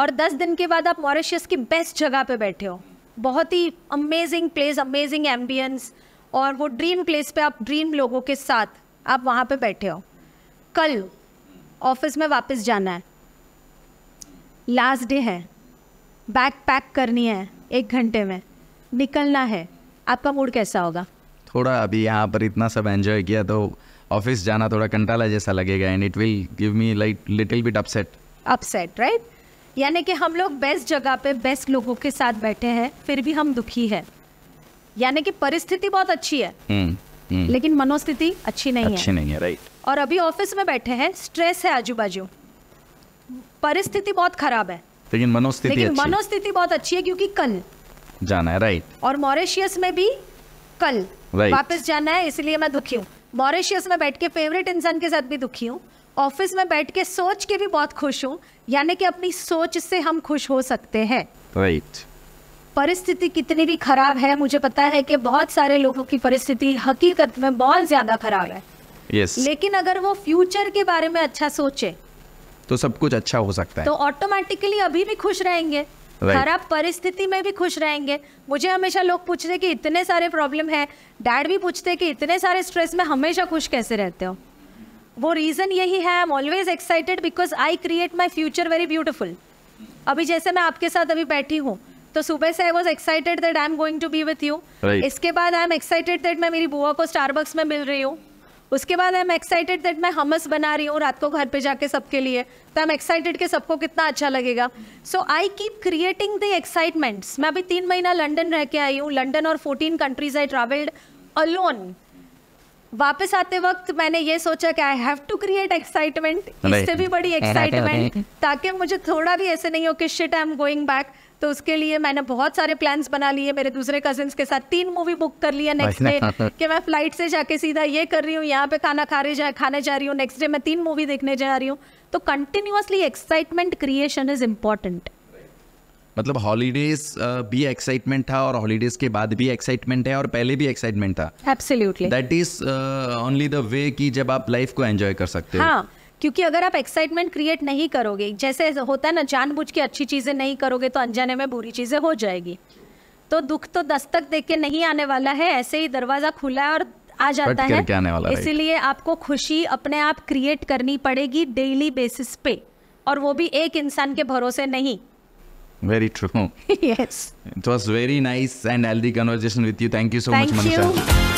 और दस दिन के बाद आप मॉरिशस की बेस्ट जगह पे बैठे हो बहुत ही अमेजिंग प्लेस अमेजिंग एम्बियंस और वो ड्रीम प्लेस पे आप ड्रीम लोगों के साथ आप वहाँ पे बैठे हो कल ऑफिस में वापस जाना है लास्ट डे है बैग पैक करनी है एक घंटे में निकलना है आपका मूड कैसा होगा थोड़ा अभी यहाँ पर इतना सब एंजॉय किया तो ऑफिस जाना थोड़ा कंटाला जैसा लगेगा and it will give me like little bit upset upset right यानी कि हम लोग बेस्ट जगह पे बेस्ट लोगों के साथ बैठे हैं फिर भी हम दुखी हैं यानी कि परिस्थिति बहुत अच्छी है हुँ, हम्म, हुँ. हम्म। लेकिन मनोस्थिति अच्छी नहीं अच्छी है अच्छी नहीं है राइट और अभी ऑफिस में बैठे हैं स्ट्रेस है आजू बाजू परिस्थिति बहुत खराब है लेकिन मनोस्थिति लेकिन मनोस्थिति बहुत अच्छी है क्योंकि कल जाना है राइट और मॉरिशियस में भी कल वापस जाना है इसलिए मैं दुखी हूँ मॉरिशियस में बैठ के फेवरेट इंसान के साथ भी दुखी हूँ ऑफिस में बैठ के सोच के भी बहुत खुश हूँ यानी कि अपनी सोच से हम खुश हो सकते हैं राइट परिस्थिति कितनी भी खराब है मुझे पता है कि बहुत सारे लोगों की परिस्थिति हकीकत में बहुत ज्यादा खराब है yes. लेकिन अगर वो फ्यूचर के बारे में अच्छा सोचे तो सब कुछ अच्छा हो सकता है तो ऑटोमेटिकली अभी भी खुश रहेंगे खराब परिस्थिति में भी खुश रहेंगे मुझे हमेशा लोग पूछते कि इतने सारे प्रॉब्लम है डैड भी पूछते कि इतने सारे स्ट्रेस में हमेशा खुश कैसे रहते हो वो रीज़न यही है I am always excited because I create my future very beautiful अभी जैसे मैं आपके साथ अभी बैठी हूँ तो सुबह से I was excited that I am going to be with you इसके बाद आई एम एक्साइटेड दैट मैं मेरी बुआ को स्टारबक्स में मिल रही हूँ उसके बाद आई एम एक्साइटेड दैट मैं हमस बना रही हूँ रात को घर पे जाके सबके लिए तो आई एम एक्साइटेड कि सबको कितना अच्छा लगेगा so I keep creating the excitements मैं अभी तीन महीना लंडन रह के आई हूँ लंडन और fourteen countries I travelled alone वापस आते वक्त मैंने ये सोचा कि I have to create excitement इससे भी बड़ी एक्साइटमेंट ताकि मुझे थोड़ा भी ऐसे नहीं हो कि shit I am going back तो उसके लिए मैंने बहुत सारे प्लान्स बना लिए मेरे दूसरे कजिन के साथ तीन मूवी बुक कर लिया नेक्स्ट डे कि मैं फ्लाइट से जाके सीधा ये कर रही हूँ यहाँ पे खाना खा रही जा खाने जा रही हूँ नेक्स्ट डे मैं तीन मूवी देखने जा रही हूँ तो continuously excitement creation is important मतलब हॉलीडेज भी एक्साइटमेंट था और हॉलीडेज के बाद भी एक्साइटमेंट है और पहले भी एक्साइटमेंट था absolutely that is only the way कि जब आप लाइफ को एंजॉय कर सकते हो हाँ. क्योंकि अगर आप एक्साइटमेंट क्रिएट नहीं करोगे जैसे होता है ना जानबूझ के अच्छी चीज़ें नहीं करोगे तो अनजाने में बुरी चीज़ें हो जाएगी तो दुख तो दस्तक दे के नहीं आने वाला है ऐसे ही दरवाज़ा खुला है और आ जाता है इसीलिए आपको खुशी अपने आप क्रिएट करनी पड़ेगी डेली बेसिस पे और वो भी एक इंसान के भरोसे नहीं Very true. *laughs* yes. It was very nice and healthy conversation with you. Thank you so Thank much, Manisha. You.